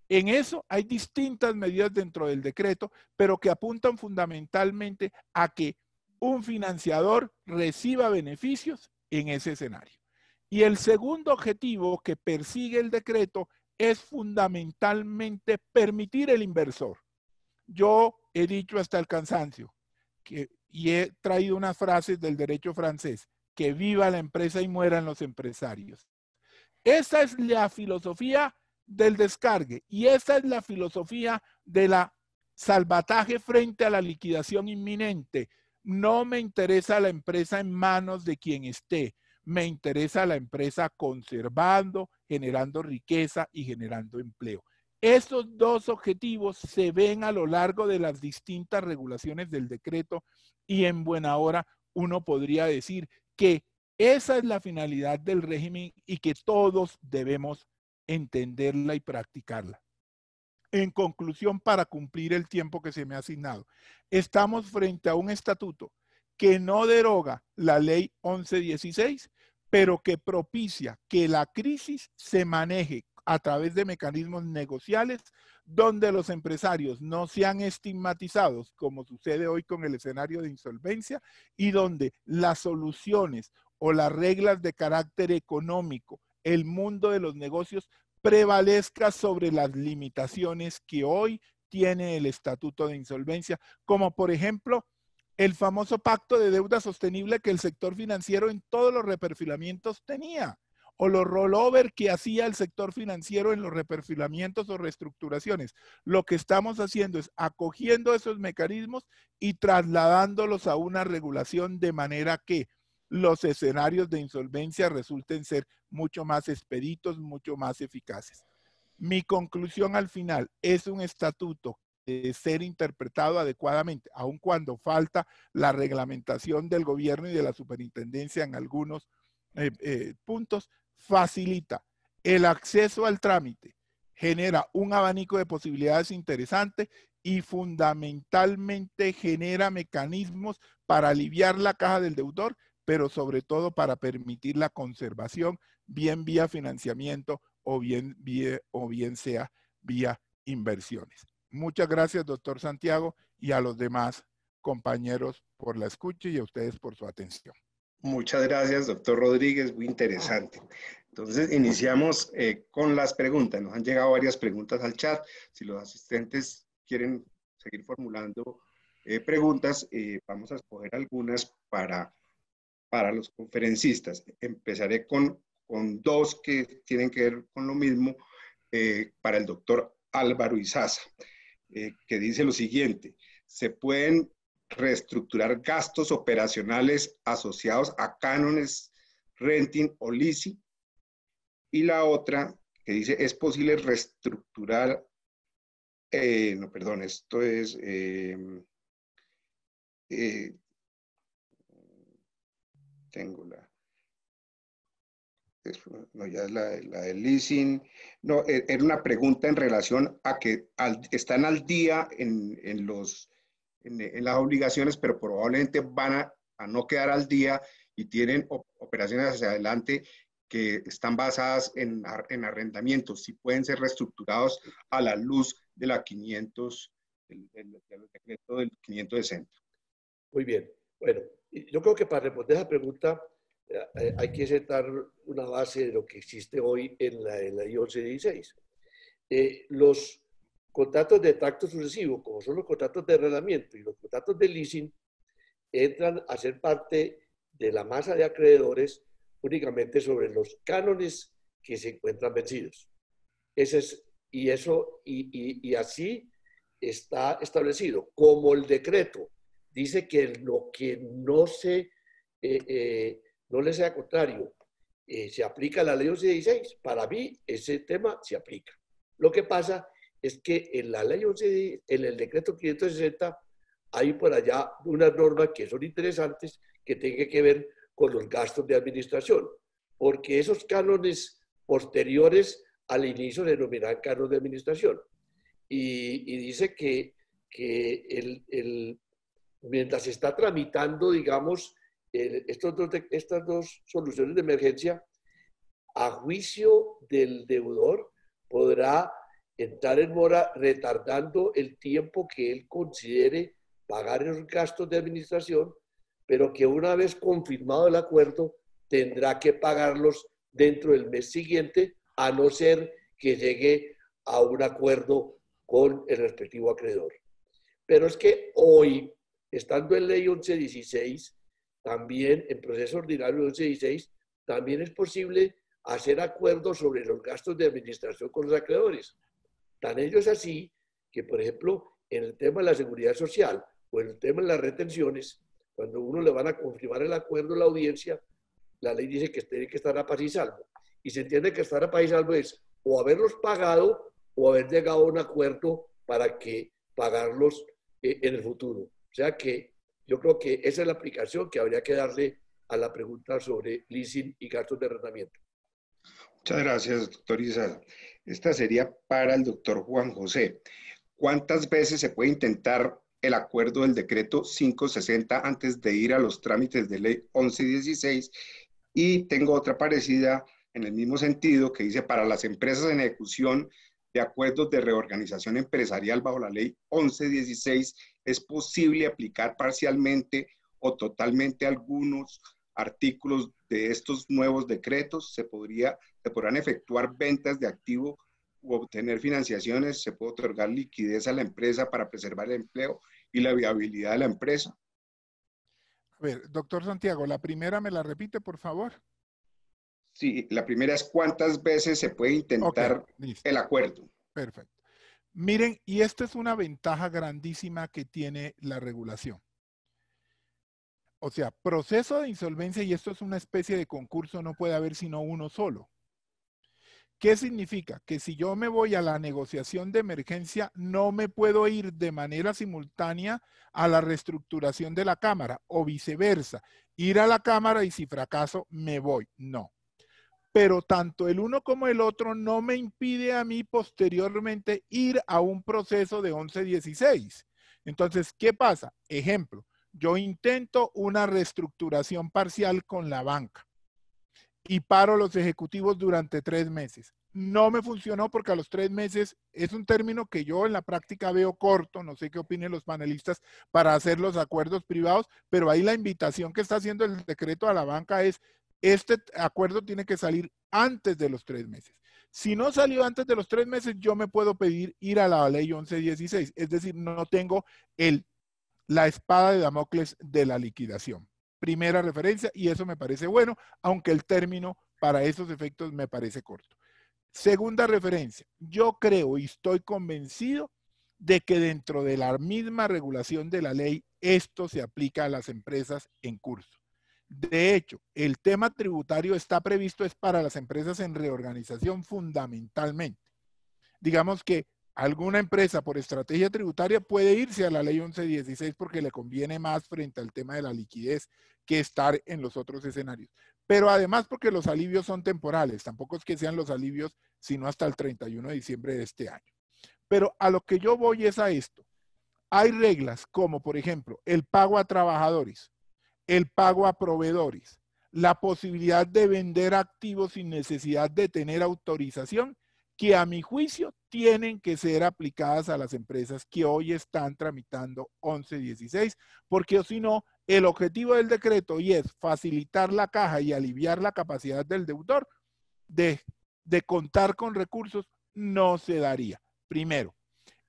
En eso hay distintas medidas dentro del decreto, pero que apuntan fundamentalmente a que un financiador reciba beneficios en ese escenario. Y el segundo objetivo que persigue el decreto es fundamentalmente permitir el inversor. Yo he dicho hasta el cansancio que, y he traído unas frases del derecho francés, que viva la empresa y mueran los empresarios. Esa es la filosofía del descargue y esa es la filosofía de la salvataje frente a la liquidación inminente no me interesa la empresa en manos de quien esté. Me interesa la empresa conservando, generando riqueza y generando empleo. Estos dos objetivos se ven a lo largo de las distintas regulaciones del decreto y en buena hora uno podría decir que esa es la finalidad del régimen y que todos debemos entenderla y practicarla. En conclusión, para cumplir el tiempo que se me ha asignado, estamos frente a un estatuto que no deroga la ley 1116, pero que propicia que la crisis se maneje a través de mecanismos negociales donde los empresarios no sean estigmatizados, como sucede hoy con el escenario de insolvencia, y donde las soluciones o las reglas de carácter económico, el mundo de los negocios prevalezca sobre las limitaciones que hoy tiene el Estatuto de Insolvencia, como por ejemplo el famoso pacto de deuda sostenible que el sector financiero en todos los reperfilamientos tenía, o los rollover que hacía el sector financiero en los reperfilamientos o reestructuraciones. Lo que estamos haciendo es acogiendo esos mecanismos y trasladándolos a una regulación de manera que los escenarios de insolvencia resulten ser mucho más expeditos, mucho más eficaces. Mi conclusión al final es un estatuto de ser interpretado adecuadamente, aun cuando falta la reglamentación del gobierno y de la superintendencia en algunos eh, eh, puntos, facilita el acceso al trámite, genera un abanico de posibilidades interesantes y fundamentalmente genera mecanismos para aliviar la caja del deudor pero sobre todo para permitir la conservación, bien vía financiamiento o bien, o bien sea vía inversiones. Muchas gracias, doctor Santiago, y a los demás compañeros por la escucha y a ustedes por su atención. Muchas gracias, doctor Rodríguez, muy interesante. Entonces, iniciamos eh, con las preguntas. Nos han llegado varias preguntas al chat. Si los asistentes quieren seguir formulando eh, preguntas, eh, vamos a escoger algunas para para los conferencistas. Empezaré con, con dos que tienen que ver con lo mismo eh, para el doctor Álvaro Izaza, eh, que dice lo siguiente, se pueden reestructurar gastos operacionales asociados a cánones, renting o leasing. Y la otra que dice, es posible reestructurar, eh, no, perdón, esto es tengo la... no, ya es la, la del leasing. No, e, era una pregunta en relación a que están al día en, en los, en, las obligaciones, pero probablemente van a, no quedar al día y tienen operaciones hacia adelante que están basadas en, en arrendamientos, si pueden ser reestructurados a la luz de la 500, del, decreto del decreto del 560. Muy bien. Bueno, yo creo que para responder esa pregunta eh, eh, hay que sentar una base de lo que existe hoy en la, en la I-1116. Eh, los contratos de tacto sucesivo, como son los contratos de arrendamiento y los contratos de leasing, entran a ser parte de la masa de acreedores únicamente sobre los cánones que se encuentran vencidos. Ese es, y eso, y, y así está establecido, como el decreto dice que lo que no se, eh, eh, no le sea contrario, eh, se aplica la ley 1116. Para mí, ese tema se aplica. Lo que pasa es que en la ley 11, en el decreto 560, hay por allá unas normas que son interesantes que tienen que ver con los gastos de administración, porque esos cánones posteriores al inicio se denominan cánones de administración. Y, dice que, que el, mientras se está tramitando, digamos, estas dos soluciones de emergencia, a juicio del deudor, podrá entrar en mora retardando el tiempo que él considere pagar los gastos de administración, pero que una vez confirmado el acuerdo, tendrá que pagarlos dentro del mes siguiente, a no ser que llegue a un acuerdo con el respectivo acreedor. Pero es que hoy estando en ley 1116, también en proceso ordinario 1116, también es posible hacer acuerdos sobre los gastos de administración con los acreedores. Tan ellos así que, por ejemplo, en el tema de la seguridad social o en el tema de las retenciones, cuando uno le van a confirmar el acuerdo a la audiencia, la ley dice que tiene que estar a paz y salvo. Y se entiende que estar a paz y salvo es o haberlos pagado o haber llegado a un acuerdo para que pagarlos eh, en el futuro. O sea que yo creo que esa es la aplicación que habría que darle a la pregunta sobre leasing y gastos de arrendamiento. Muchas gracias, doctor Isa. Esta sería para el doctor Juan José. ¿Cuántas veces se puede intentar el acuerdo del decreto 560 antes de ir a los trámites de ley 1116? Y tengo otra parecida en el mismo sentido que dice para las empresas en ejecución de acuerdos de reorganización empresarial bajo la ley 1116 es posible aplicar parcialmente o totalmente algunos artículos de estos nuevos decretos, se, podría, se podrán efectuar ventas de activo u obtener financiaciones, se puede otorgar liquidez a la empresa para preservar el empleo y la viabilidad de la empresa. A ver, doctor Santiago, la primera me la repite, por favor. Sí, la primera es cuántas veces se puede intentar el acuerdo. Perfecto. Miren, y esta es una ventaja grandísima que tiene la regulación. O sea, proceso de insolvencia, y esto es una especie de concurso, no puede haber sino uno solo. ¿Qué significa? Que si yo me voy a la negociación de emergencia, no me puedo ir de manera simultánea a la reestructuración de la Cámara o viceversa. Ir a la Cámara y si fracaso, me voy. No pero tanto el uno como el otro no me impide a mí posteriormente ir a un proceso de 11-16. Entonces, ¿qué pasa? Ejemplo, yo intento una reestructuración parcial con la banca y paro los ejecutivos durante tres meses. No me funcionó porque a los tres meses es un término que yo en la práctica veo corto, no sé qué opinen los panelistas para hacer los acuerdos privados, pero ahí la invitación que está haciendo el decreto a la banca es este acuerdo tiene que salir antes de los tres meses. Si no salió antes de los tres meses, yo me puedo pedir ir a la ley 1116. Es decir, no tengo la espada de Damocles de la liquidación. Primera referencia, y eso me parece bueno, aunque el término para esos efectos me parece corto. Segunda referencia, yo creo y estoy convencido de que dentro de la misma regulación de la ley, esto se aplica a las empresas en curso. De hecho, el tema tributario está previsto es para las empresas en reorganización fundamentalmente. Digamos que alguna empresa por estrategia tributaria puede irse a la ley 1116 porque le conviene más frente al tema de la liquidez que estar en los otros escenarios. Pero además porque los alivios son temporales, tampoco es que sean los alivios sino hasta el 31 de diciembre de este año. Pero a lo que yo voy es a esto. Hay reglas como por ejemplo el pago a trabajadores el pago a proveedores, la posibilidad de vender activos sin necesidad de tener autorización, que a mi juicio tienen que ser aplicadas a las empresas que hoy están tramitando 1116, porque si no, el objetivo del decreto y es facilitar la caja y aliviar la capacidad del deudor de, de contar con recursos, no se daría, primero.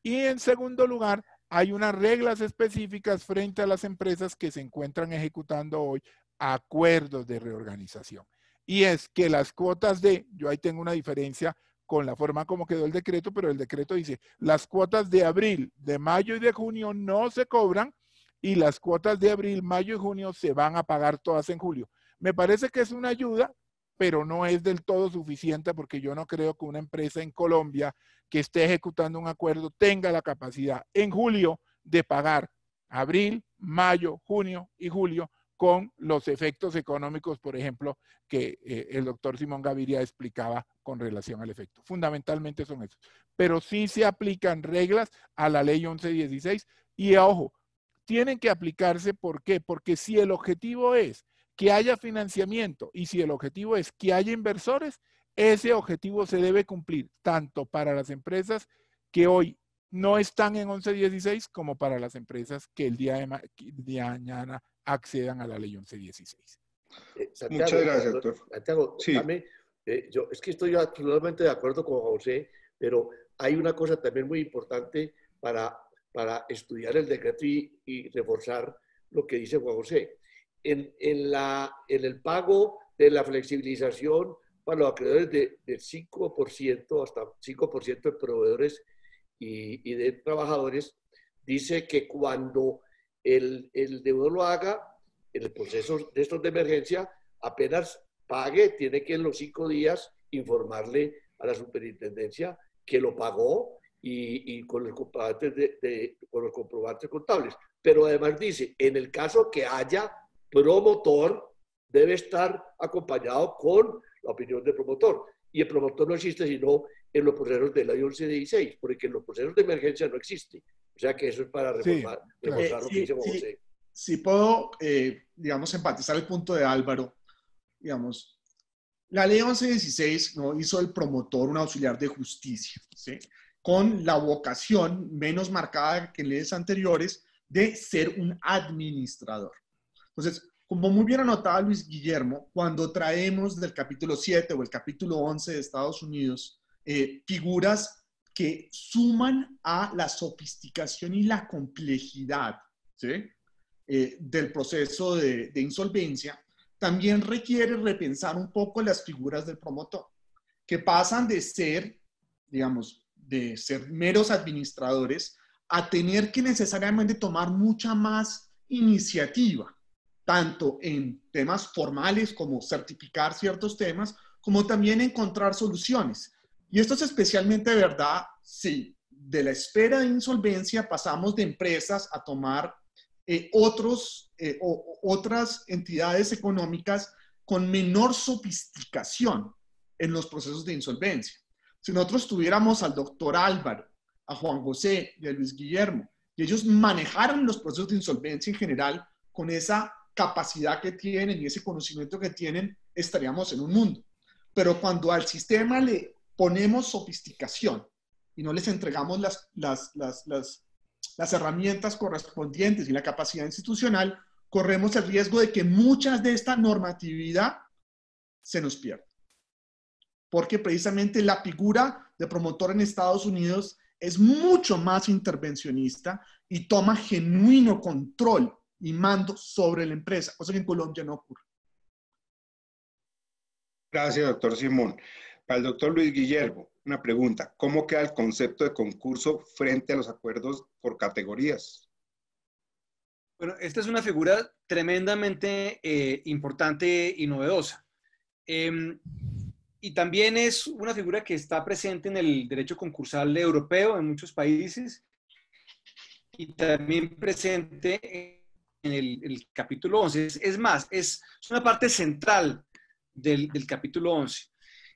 Y en segundo lugar, hay unas reglas específicas frente a las empresas que se encuentran ejecutando hoy acuerdos de reorganización. Y es que las cuotas de, yo ahí tengo una diferencia con la forma como quedó el decreto, pero el decreto dice, las cuotas de abril, de mayo y de junio no se cobran y las cuotas de abril, mayo y junio se van a pagar todas en julio. Me parece que es una ayuda pero no es del todo suficiente porque yo no creo que una empresa en Colombia que esté ejecutando un acuerdo tenga la capacidad en julio de pagar abril, mayo, junio y julio con los efectos económicos, por ejemplo, que eh, el doctor Simón Gaviria explicaba con relación al efecto. Fundamentalmente son esos. Pero sí se aplican reglas a la ley 1116 y ojo, tienen que aplicarse. ¿Por qué? Porque si el objetivo es que haya financiamiento y si el objetivo es que haya inversores, ese objetivo se debe cumplir tanto para las empresas que hoy no están en 1116 como para las empresas que el día de, mañana accedan a la ley 1116. Eh, Muchas gracias, doctor. Santiago, sí. Eh, yo, es que estoy absolutamente de acuerdo con José, pero hay una cosa también muy importante para, para estudiar el decreto y, reforzar lo que dice José en, la, el pago de la flexibilización para los acreedores del 5% hasta 5% de proveedores y, de trabajadores, dice que cuando el, el deudor lo haga, en el proceso de estos de emergencia, apenas pague, tiene que en los cinco días informarle a la superintendencia que lo pagó y, con, los con los comprobantes contables. Pero además dice, en el caso que haya promotor debe estar acompañado con la opinión del promotor. Y el promotor no existe sino en los procesos de la 1116, porque en los procesos de emergencia no existe. O sea que eso es para reformar, sí, lo eh, que dice José. Si puedo, eh, digamos, empatizar el punto de Álvaro, digamos, la ley 1116 no hizo el promotor un auxiliar de justicia, ¿sí? con la vocación menos marcada que en leyes anteriores de ser un administrador. Entonces, como muy bien anotaba Luis Guillermo, cuando traemos del capítulo 7 o el capítulo 11 de Estados Unidos eh, figuras que suman a la sofisticación y la complejidad eh, del proceso de insolvencia, también requiere repensar un poco las figuras del promotor, que pasan de ser, digamos, de ser meros administradores a tener que necesariamente tomar mucha más iniciativa tanto en temas formales como certificar ciertos temas, como también encontrar soluciones. Y esto es especialmente verdad si de la esfera de insolvencia pasamos de empresas a tomar eh, otros, eh, o, otras entidades económicas con menor sofisticación en los procesos de insolvencia. Si nosotros tuviéramos al doctor Álvaro, a Juan José y a Luis Guillermo, y ellos manejaron los procesos de insolvencia en general con esa capacidad que tienen y ese conocimiento que tienen, estaríamos en un mundo. Pero cuando al sistema le ponemos sofisticación y no les entregamos las, las, las, las, herramientas correspondientes y la capacidad institucional, corremos el riesgo de que muchas de esta normatividad se nos pierda. Porque precisamente la figura de promotor en Estados Unidos es mucho más intervencionista y toma genuino control y mando sobre la empresa, cosa que en Colombia no ocurre. Gracias, doctor Simón. Para el doctor Luis Guillermo, una pregunta. ¿Cómo queda el concepto de concurso frente a los acuerdos por categorías? Bueno, esta es una figura tremendamente eh, importante y novedosa. Em, y también es una figura que está presente en el derecho concursal europeo en muchos países y también presente en en el, capítulo 11. Es, más, es, una parte central del, del, capítulo 11.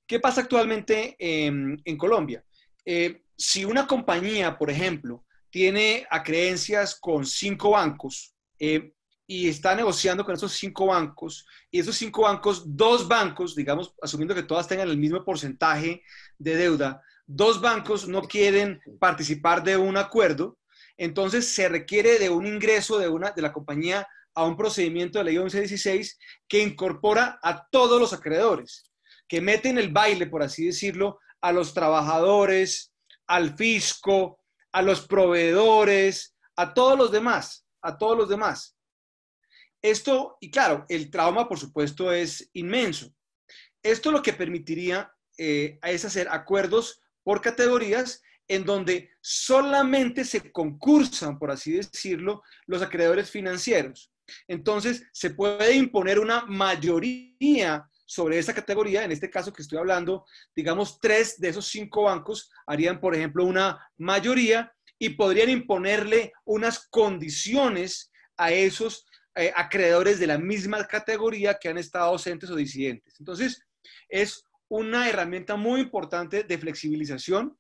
¿Qué pasa actualmente en Colombia? Eh, si una compañía, por ejemplo, tiene acreencias con cinco bancos eh, y está negociando con esos cinco bancos, y esos cinco bancos, dos bancos, digamos, asumiendo que todas tengan el mismo porcentaje de deuda, dos bancos no quieren participar de un acuerdo, entonces se requiere de un ingreso de, una, de la compañía a un procedimiento de ley 1116 que incorpora a todos los acreedores, que mete en el baile, por así decirlo, a los trabajadores, al fisco, a los proveedores, a todos los demás, a todos los demás. Esto, y claro, el trauma, por supuesto, es inmenso. Esto lo que permitiría eh, es hacer acuerdos por categorías en donde solamente se concursan, por así decirlo, los acreedores financieros. Entonces, se puede imponer una mayoría sobre esa categoría, en este caso que estoy hablando, digamos, tres de esos cinco bancos harían, por ejemplo, una mayoría y podrían imponerle unas condiciones a esos eh, acreedores de la misma categoría que han estado ausentes o disidentes. Entonces, es una herramienta muy importante de flexibilización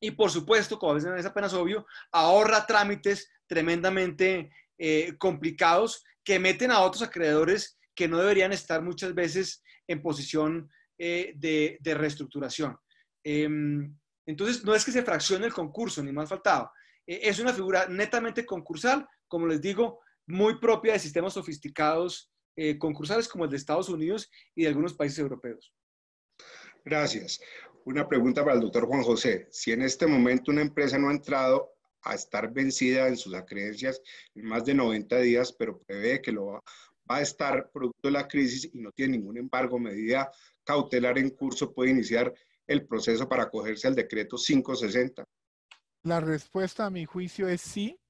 y por supuesto, como a veces es apenas obvio, ahorra trámites tremendamente eh, complicados que meten a otros acreedores que no deberían estar muchas veces en posición eh, de, reestructuración. Em, entonces, no es que se fraccione el concurso, ni más faltado. E, es una figura netamente concursal, como les digo, muy propia de sistemas sofisticados eh, concursales como el de Estados Unidos y de algunos países europeos. Gracias. Una pregunta para el doctor Juan José. Si en este momento una empresa no ha entrado a estar vencida en sus acreencias en más de 90 días, pero prevé que lo va, a estar producto de la crisis y no tiene ningún embargo, medida cautelar en curso, puede iniciar el proceso para acogerse al decreto 560. La respuesta a mi juicio es sí,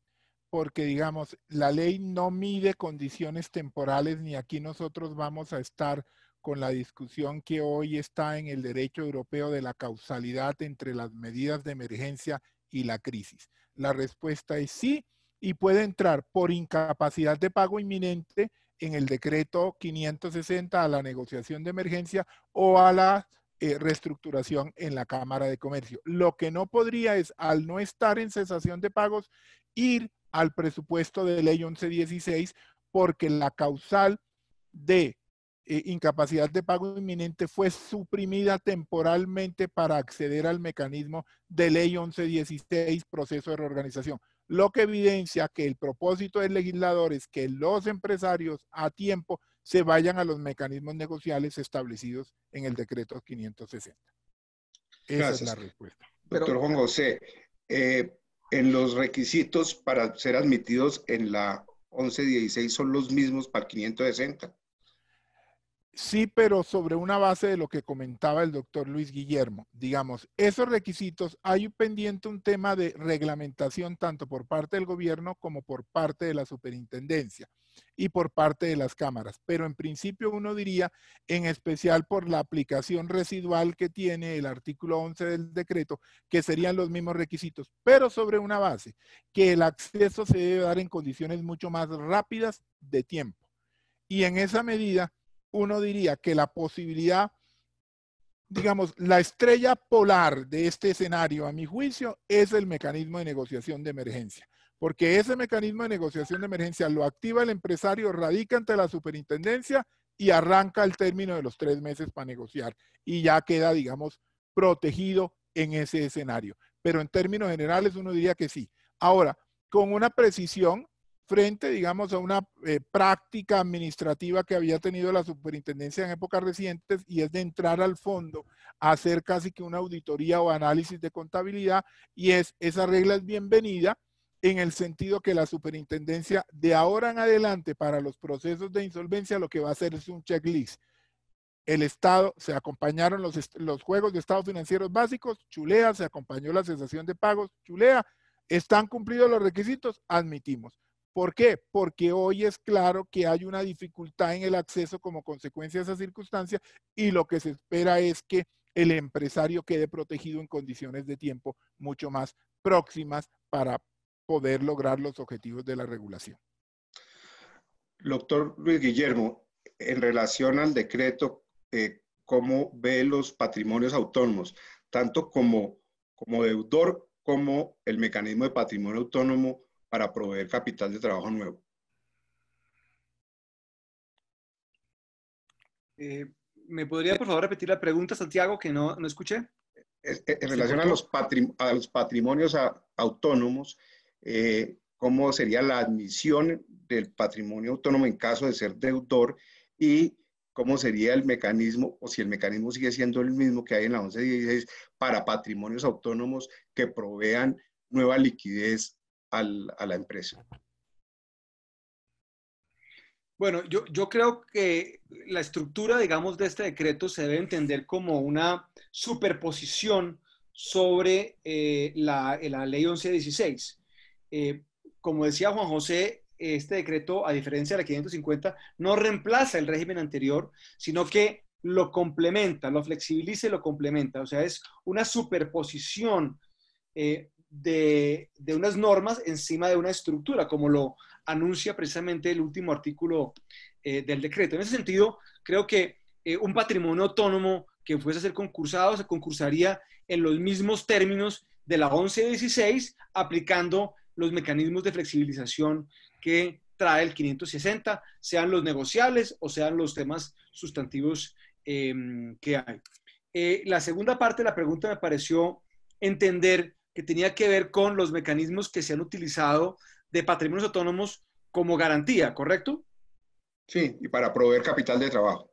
porque digamos, la ley no mide condiciones temporales ni aquí nosotros vamos a estar con la discusión que hoy está en el derecho europeo de la causalidad entre las medidas de emergencia y la crisis? La respuesta es sí y puede entrar por incapacidad de pago inminente en el decreto 560 a la negociación de emergencia o a la eh, reestructuración en la Cámara de Comercio. Lo que no podría es, al no estar en cesación de pagos, ir al presupuesto de ley 1116 porque la causal de eh, incapacidad de pago inminente fue suprimida temporalmente para acceder al mecanismo de ley 1116, proceso de reorganización, lo que evidencia que el propósito del legislador es que los empresarios a tiempo se vayan a los mecanismos negociales establecidos en el decreto 560. Esa es la respuesta. Doctor Juan José, eh, en los requisitos para ser admitidos en la 1116 son los mismos para el 560. Sí, pero sobre una base de lo que comentaba el doctor Luis Guillermo. Digamos, esos requisitos, hay pendiente un tema de reglamentación tanto por parte del gobierno como por parte de la superintendencia y por parte de las cámaras. Pero en principio uno diría, en especial por la aplicación residual que tiene el artículo 11 del decreto, que serían los mismos requisitos, pero sobre una base, que el acceso se debe dar en condiciones mucho más rápidas de tiempo. Y en esa medida uno diría que la posibilidad, digamos, la estrella polar de este escenario, a mi juicio, es el mecanismo de negociación de emergencia. Porque ese mecanismo de negociación de emergencia lo activa el empresario, radica ante la superintendencia y arranca el término de los tres meses para negociar. Y ya queda, digamos, protegido en ese escenario. Pero en términos generales uno diría que sí. Ahora, con una precisión, frente, digamos, a una eh, práctica administrativa que había tenido la superintendencia en épocas recientes y es de entrar al fondo, hacer casi que una auditoría o análisis de contabilidad y es, esa regla es bienvenida en el sentido que la superintendencia de ahora en adelante para los procesos de insolvencia lo que va a hacer es un checklist. El Estado, se acompañaron los, los juegos de estados financieros básicos, chulea, se acompañó la cesación de pagos, chulea, están cumplidos los requisitos, admitimos ¿Por qué? Porque hoy es claro que hay una dificultad en el acceso como consecuencia de esa circunstancia y lo que se espera es que el empresario quede protegido en condiciones de tiempo mucho más próximas para poder lograr los objetivos de la regulación. Doctor Luis Guillermo, en relación al decreto, eh, ¿cómo ve los patrimonios autónomos, tanto como deudor como el mecanismo de patrimonio autónomo? para proveer capital de trabajo nuevo. Eh, ¿Me podría, por favor, repetir la pregunta, Santiago, que no, no escuché? Eh, en, relación a los, a los patrimonios autónomos, eh, ¿cómo sería la admisión del patrimonio autónomo en caso de ser deudor? Y cómo sería el mecanismo, o si el mecanismo sigue siendo el mismo que hay en la 1116, para patrimonios autónomos que provean nueva liquidez a la empresa. Bueno, yo, yo, creo que la estructura, digamos, de este decreto se debe entender como una superposición sobre eh, eh, la, ley 1116. Eh, como decía Juan José, este decreto, a diferencia de la 550, no reemplaza el régimen anterior, sino que lo complementa, lo flexibiliza y lo complementa. O sea, es una superposición de, unas normas encima de una estructura, como lo anuncia precisamente el último artículo eh, del decreto. En ese sentido, creo que eh, un patrimonio autónomo que fuese a ser concursado se concursaría en los mismos términos de la 1116, aplicando los mecanismos de flexibilización que trae el 560, sean los negociables o sean los temas sustantivos eh, que hay. la segunda parte de la pregunta me pareció entender que tenía que ver con los mecanismos que se han utilizado de patrimonios autónomos como garantía, ¿correcto? Sí, y para proveer capital de trabajo.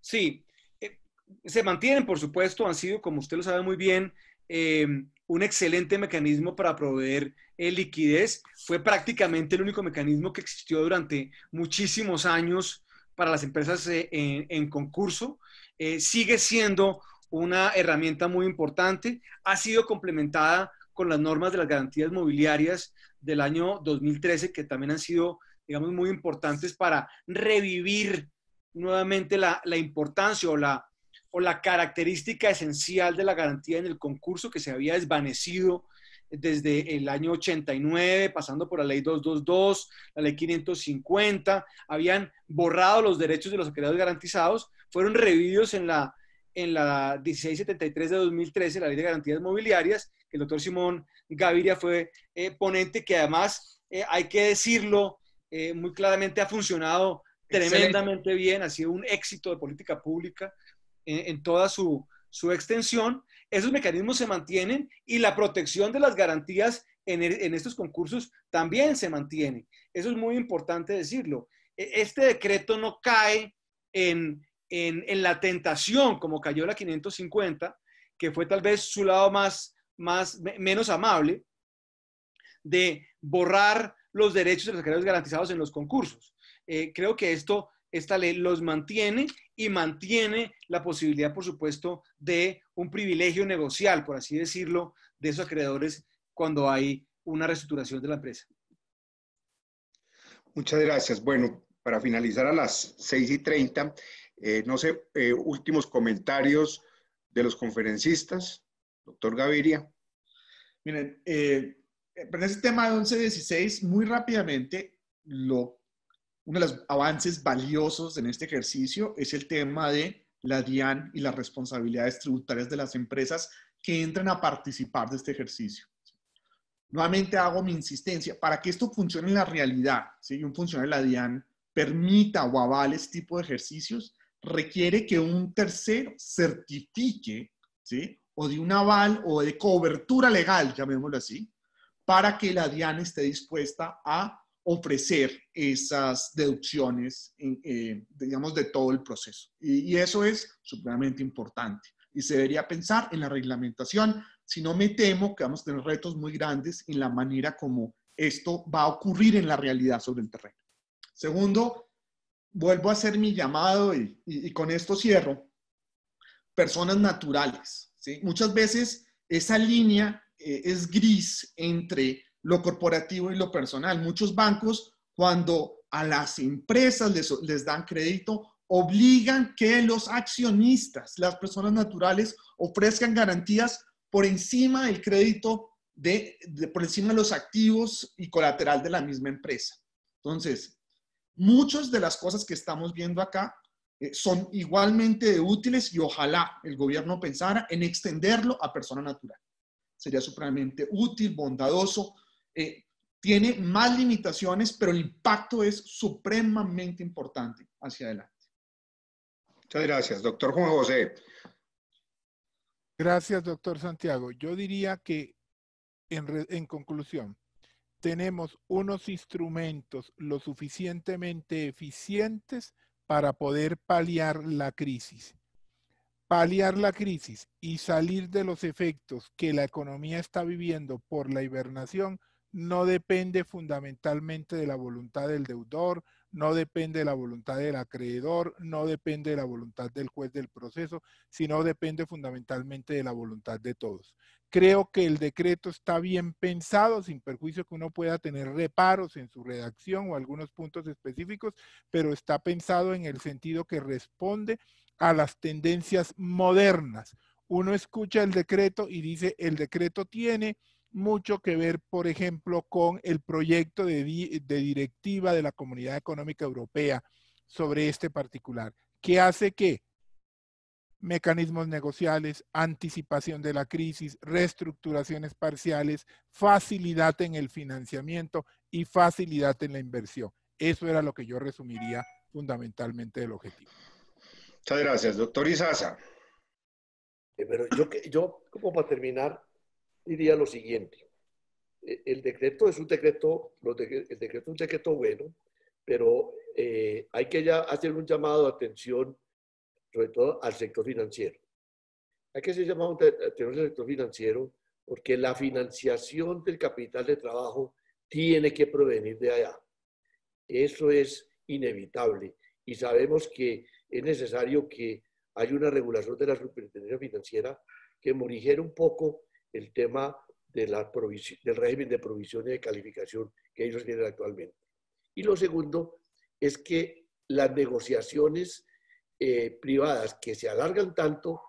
Sí, eh, se mantienen, por supuesto, han sido, como usted lo sabe muy bien, em, un excelente mecanismo para proveer eh, liquidez. Fue prácticamente el único mecanismo que existió durante muchísimos años para las empresas eh, en, concurso. sigue siendo una herramienta muy importante. Ha sido complementada con las normas de las garantías mobiliarias del año 2013, que también han sido, digamos, muy importantes para revivir nuevamente la, la importancia o la, o la característica esencial de la garantía en el concurso que se había desvanecido desde el año 89, pasando por la ley 222, la ley 550, habían borrado los derechos de los acreedores garantizados, fueron revividos en la, en la 1673 de 2013, la ley de garantías mobiliarias, el doctor Simón Gaviria fue eh, ponente, que además, eh, hay que decirlo eh, muy claramente, ha funcionado tremendamente bien, ha sido un éxito de política pública en, toda su, extensión, esos mecanismos se mantienen y la protección de las garantías en, estos concursos también se mantiene. Eso es muy importante decirlo. E, este decreto no cae en, en la tentación como cayó la 550, que fue tal vez su lado más más, menos amable de borrar los derechos de los acreedores garantizados en los concursos. Eh, creo que esto, esta ley los mantiene y mantiene la posibilidad, por supuesto, de un privilegio negocial, por así decirlo, de esos acreedores cuando hay una reestructuración de la empresa. Muchas gracias. Bueno, para finalizar a las 6 y 30, eh, no sé, eh, últimos comentarios de los conferencistas. Doctor Gaviria. Miren, eh, en ese tema de 11.16, muy rápidamente, lo, uno de los avances valiosos en este ejercicio es el tema de la DIAN y las responsabilidades tributarias de las empresas que entran a participar de este ejercicio. Nuevamente hago mi insistencia, para que esto funcione en la realidad, si un funcionario de la DIAN permita o avale este tipo de ejercicios, requiere que un tercero certifique ¿sí? o de un aval o de cobertura legal, llamémoslo así, para que la DIAN esté dispuesta a ofrecer esas deducciones, eh, digamos, de todo el proceso. Y, eso es supremamente importante. Y se debería pensar en la reglamentación, si no me temo que vamos a tener retos muy grandes en la manera como esto va a ocurrir en la realidad sobre el terreno. Segundo, vuelvo a hacer mi llamado y con esto cierro. Personas naturales, Muchas veces esa línea eh, es gris entre lo corporativo y lo personal. Muchos bancos, cuando a las empresas les, dan crédito, obligan que los accionistas, las personas naturales, ofrezcan garantías por encima del crédito, de, por encima de los activos y colateral de la misma empresa. Entonces, muchas de las cosas que estamos viendo acá eh, son igualmente útiles y ojalá el gobierno pensara en extenderlo a persona natural. Sería supremamente útil, bondadoso. Eh, tiene más limitaciones, pero el impacto es supremamente importante hacia adelante. Muchas gracias, doctor Juan José. Gracias, doctor Santiago. Yo diría que, en, en conclusión, tenemos unos instrumentos lo suficientemente eficientes para poder paliar la crisis. Paliar la crisis y salir de los efectos que la economía está viviendo por la hibernación no depende fundamentalmente de la voluntad del deudor, no depende de la voluntad del acreedor, no depende de la voluntad del juez del proceso, sino depende fundamentalmente de la voluntad de todos. Creo que el decreto está bien pensado, sin perjuicio que uno pueda tener reparos en su redacción o algunos puntos específicos, pero está pensado en el sentido que responde a las tendencias modernas. Uno escucha el decreto y dice, el decreto tiene mucho que ver, por ejemplo, con el proyecto de, de directiva de la Comunidad Económica Europea sobre este particular, que hace que mecanismos negociales, anticipación de la crisis, reestructuraciones parciales, facilidad en el financiamiento y facilidad en la inversión. Eso era lo que yo resumiría fundamentalmente del objetivo. Muchas gracias, doctor Isaza. Eh, pero yo, yo, como para terminar, diría lo siguiente. E, el decreto es un decreto, el decreto es un decreto bueno, pero eh, hay que ya hacer un llamado de atención sobre todo al sector financiero. ¿A qué se llama tener al sector financiero? Porque la financiación del capital de trabajo tiene que provenir de allá. Eso es inevitable y sabemos que es necesario que haya una regulación de la superintendencia financiera que morigere un poco el tema de la del régimen de provisiones de calificación que ellos tienen actualmente. Y lo segundo es que las negociaciones eh, privadas que se alargan tanto,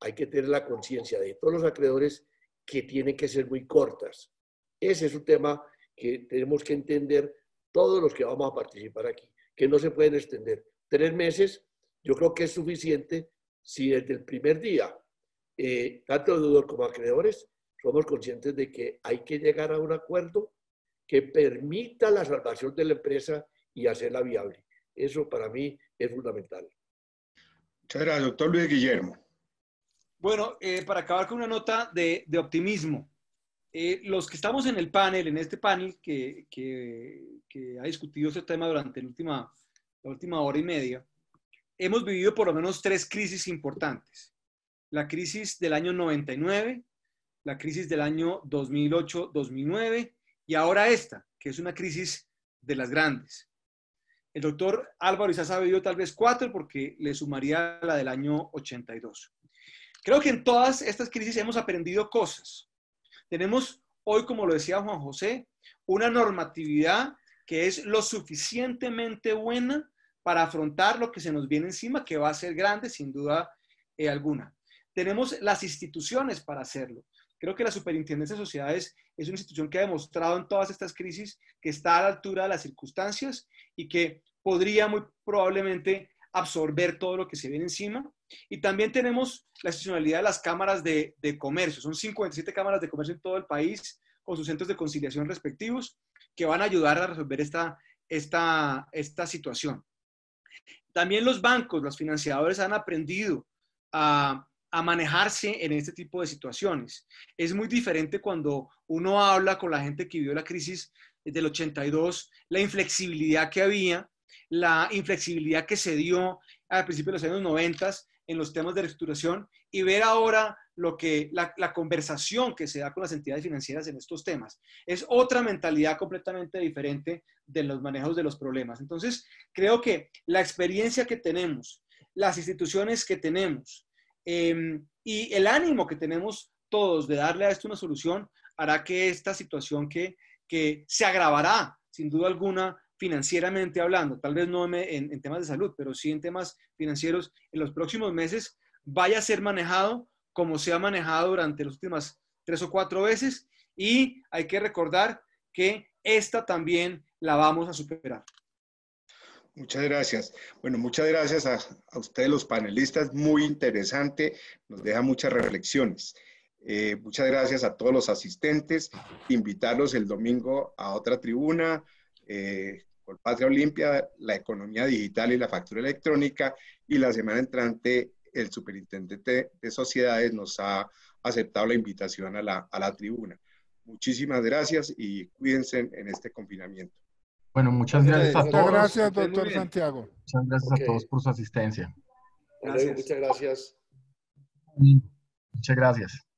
hay que tener la conciencia de todos los acreedores que tienen que ser muy cortas. Ese es un tema que tenemos que entender todos los que vamos a participar aquí, que no se pueden extender. Tres meses yo creo que es suficiente si desde el primer día, eh, tanto deudor como acreedores, somos conscientes de que hay que llegar a un acuerdo que permita la salvación de la empresa y hacerla viable. Eso para mí es fundamental. Muchas gracias, doctor Luis Guillermo. Bueno, eh, para acabar con una nota de, optimismo. Eh, los que estamos en el panel, en este panel que, ha discutido este tema durante la última hora y media, hemos vivido por lo menos tres crisis importantes. La crisis del año 99, la crisis del año 2008-2009 y ahora esta, que es una crisis de las grandes. El doctor Álvaro quizás ha yo tal vez cuatro porque le sumaría la del año 82. Creo que en todas estas crisis hemos aprendido cosas. Tenemos hoy, como lo decía Juan José, una normatividad que es lo suficientemente buena para afrontar lo que se nos viene encima, que va a ser grande, sin duda eh, alguna. Tenemos las instituciones para hacerlo. Creo que la Superintendencia de Sociedades es una institución que ha demostrado en todas estas crisis que está a la altura de las circunstancias y que podría muy probablemente absorber todo lo que se viene encima. Y también tenemos la institucionalidad de las cámaras de, de comercio. Son 57 cámaras de comercio en todo el país con sus centros de conciliación respectivos que van a ayudar a resolver esta, esta, esta situación. También los bancos, los financiadores han aprendido a a manejarse en este tipo de situaciones. Es muy diferente cuando uno habla con la gente que vivió la crisis del 82, la inflexibilidad que había, la inflexibilidad que se dio al principio de los años 90 en los temas de reestructuración y ver ahora lo que la, conversación que se da con las entidades financieras en estos temas. Es otra mentalidad completamente diferente de los manejos de los problemas. Entonces, creo que la experiencia que tenemos, las instituciones que tenemos, Em, y el ánimo que tenemos todos de darle a esto una solución hará que esta situación que, que se agravará, sin duda alguna, financieramente hablando, tal vez no en, en, temas de salud, pero sí en temas financieros, en los próximos meses vaya a ser manejado como se ha manejado durante las últimas tres o cuatro veces y hay que recordar que esta también la vamos a superar. Muchas gracias. Bueno, muchas gracias a, ustedes los panelistas, muy interesante, nos deja muchas reflexiones. Eh, muchas gracias a todos los asistentes, invitarlos el domingo a otra tribuna, por eh, Patria Olimpia, la economía digital y la factura electrónica, y la semana entrante el superintendente de sociedades nos ha aceptado la invitación a la, a la tribuna. Muchísimas gracias y cuídense en este confinamiento. Bueno, muchas gracias a todos. Muchas gracias, doctor Santiago. Muchas gracias a todos por su asistencia. Muchas gracias. Muchas gracias.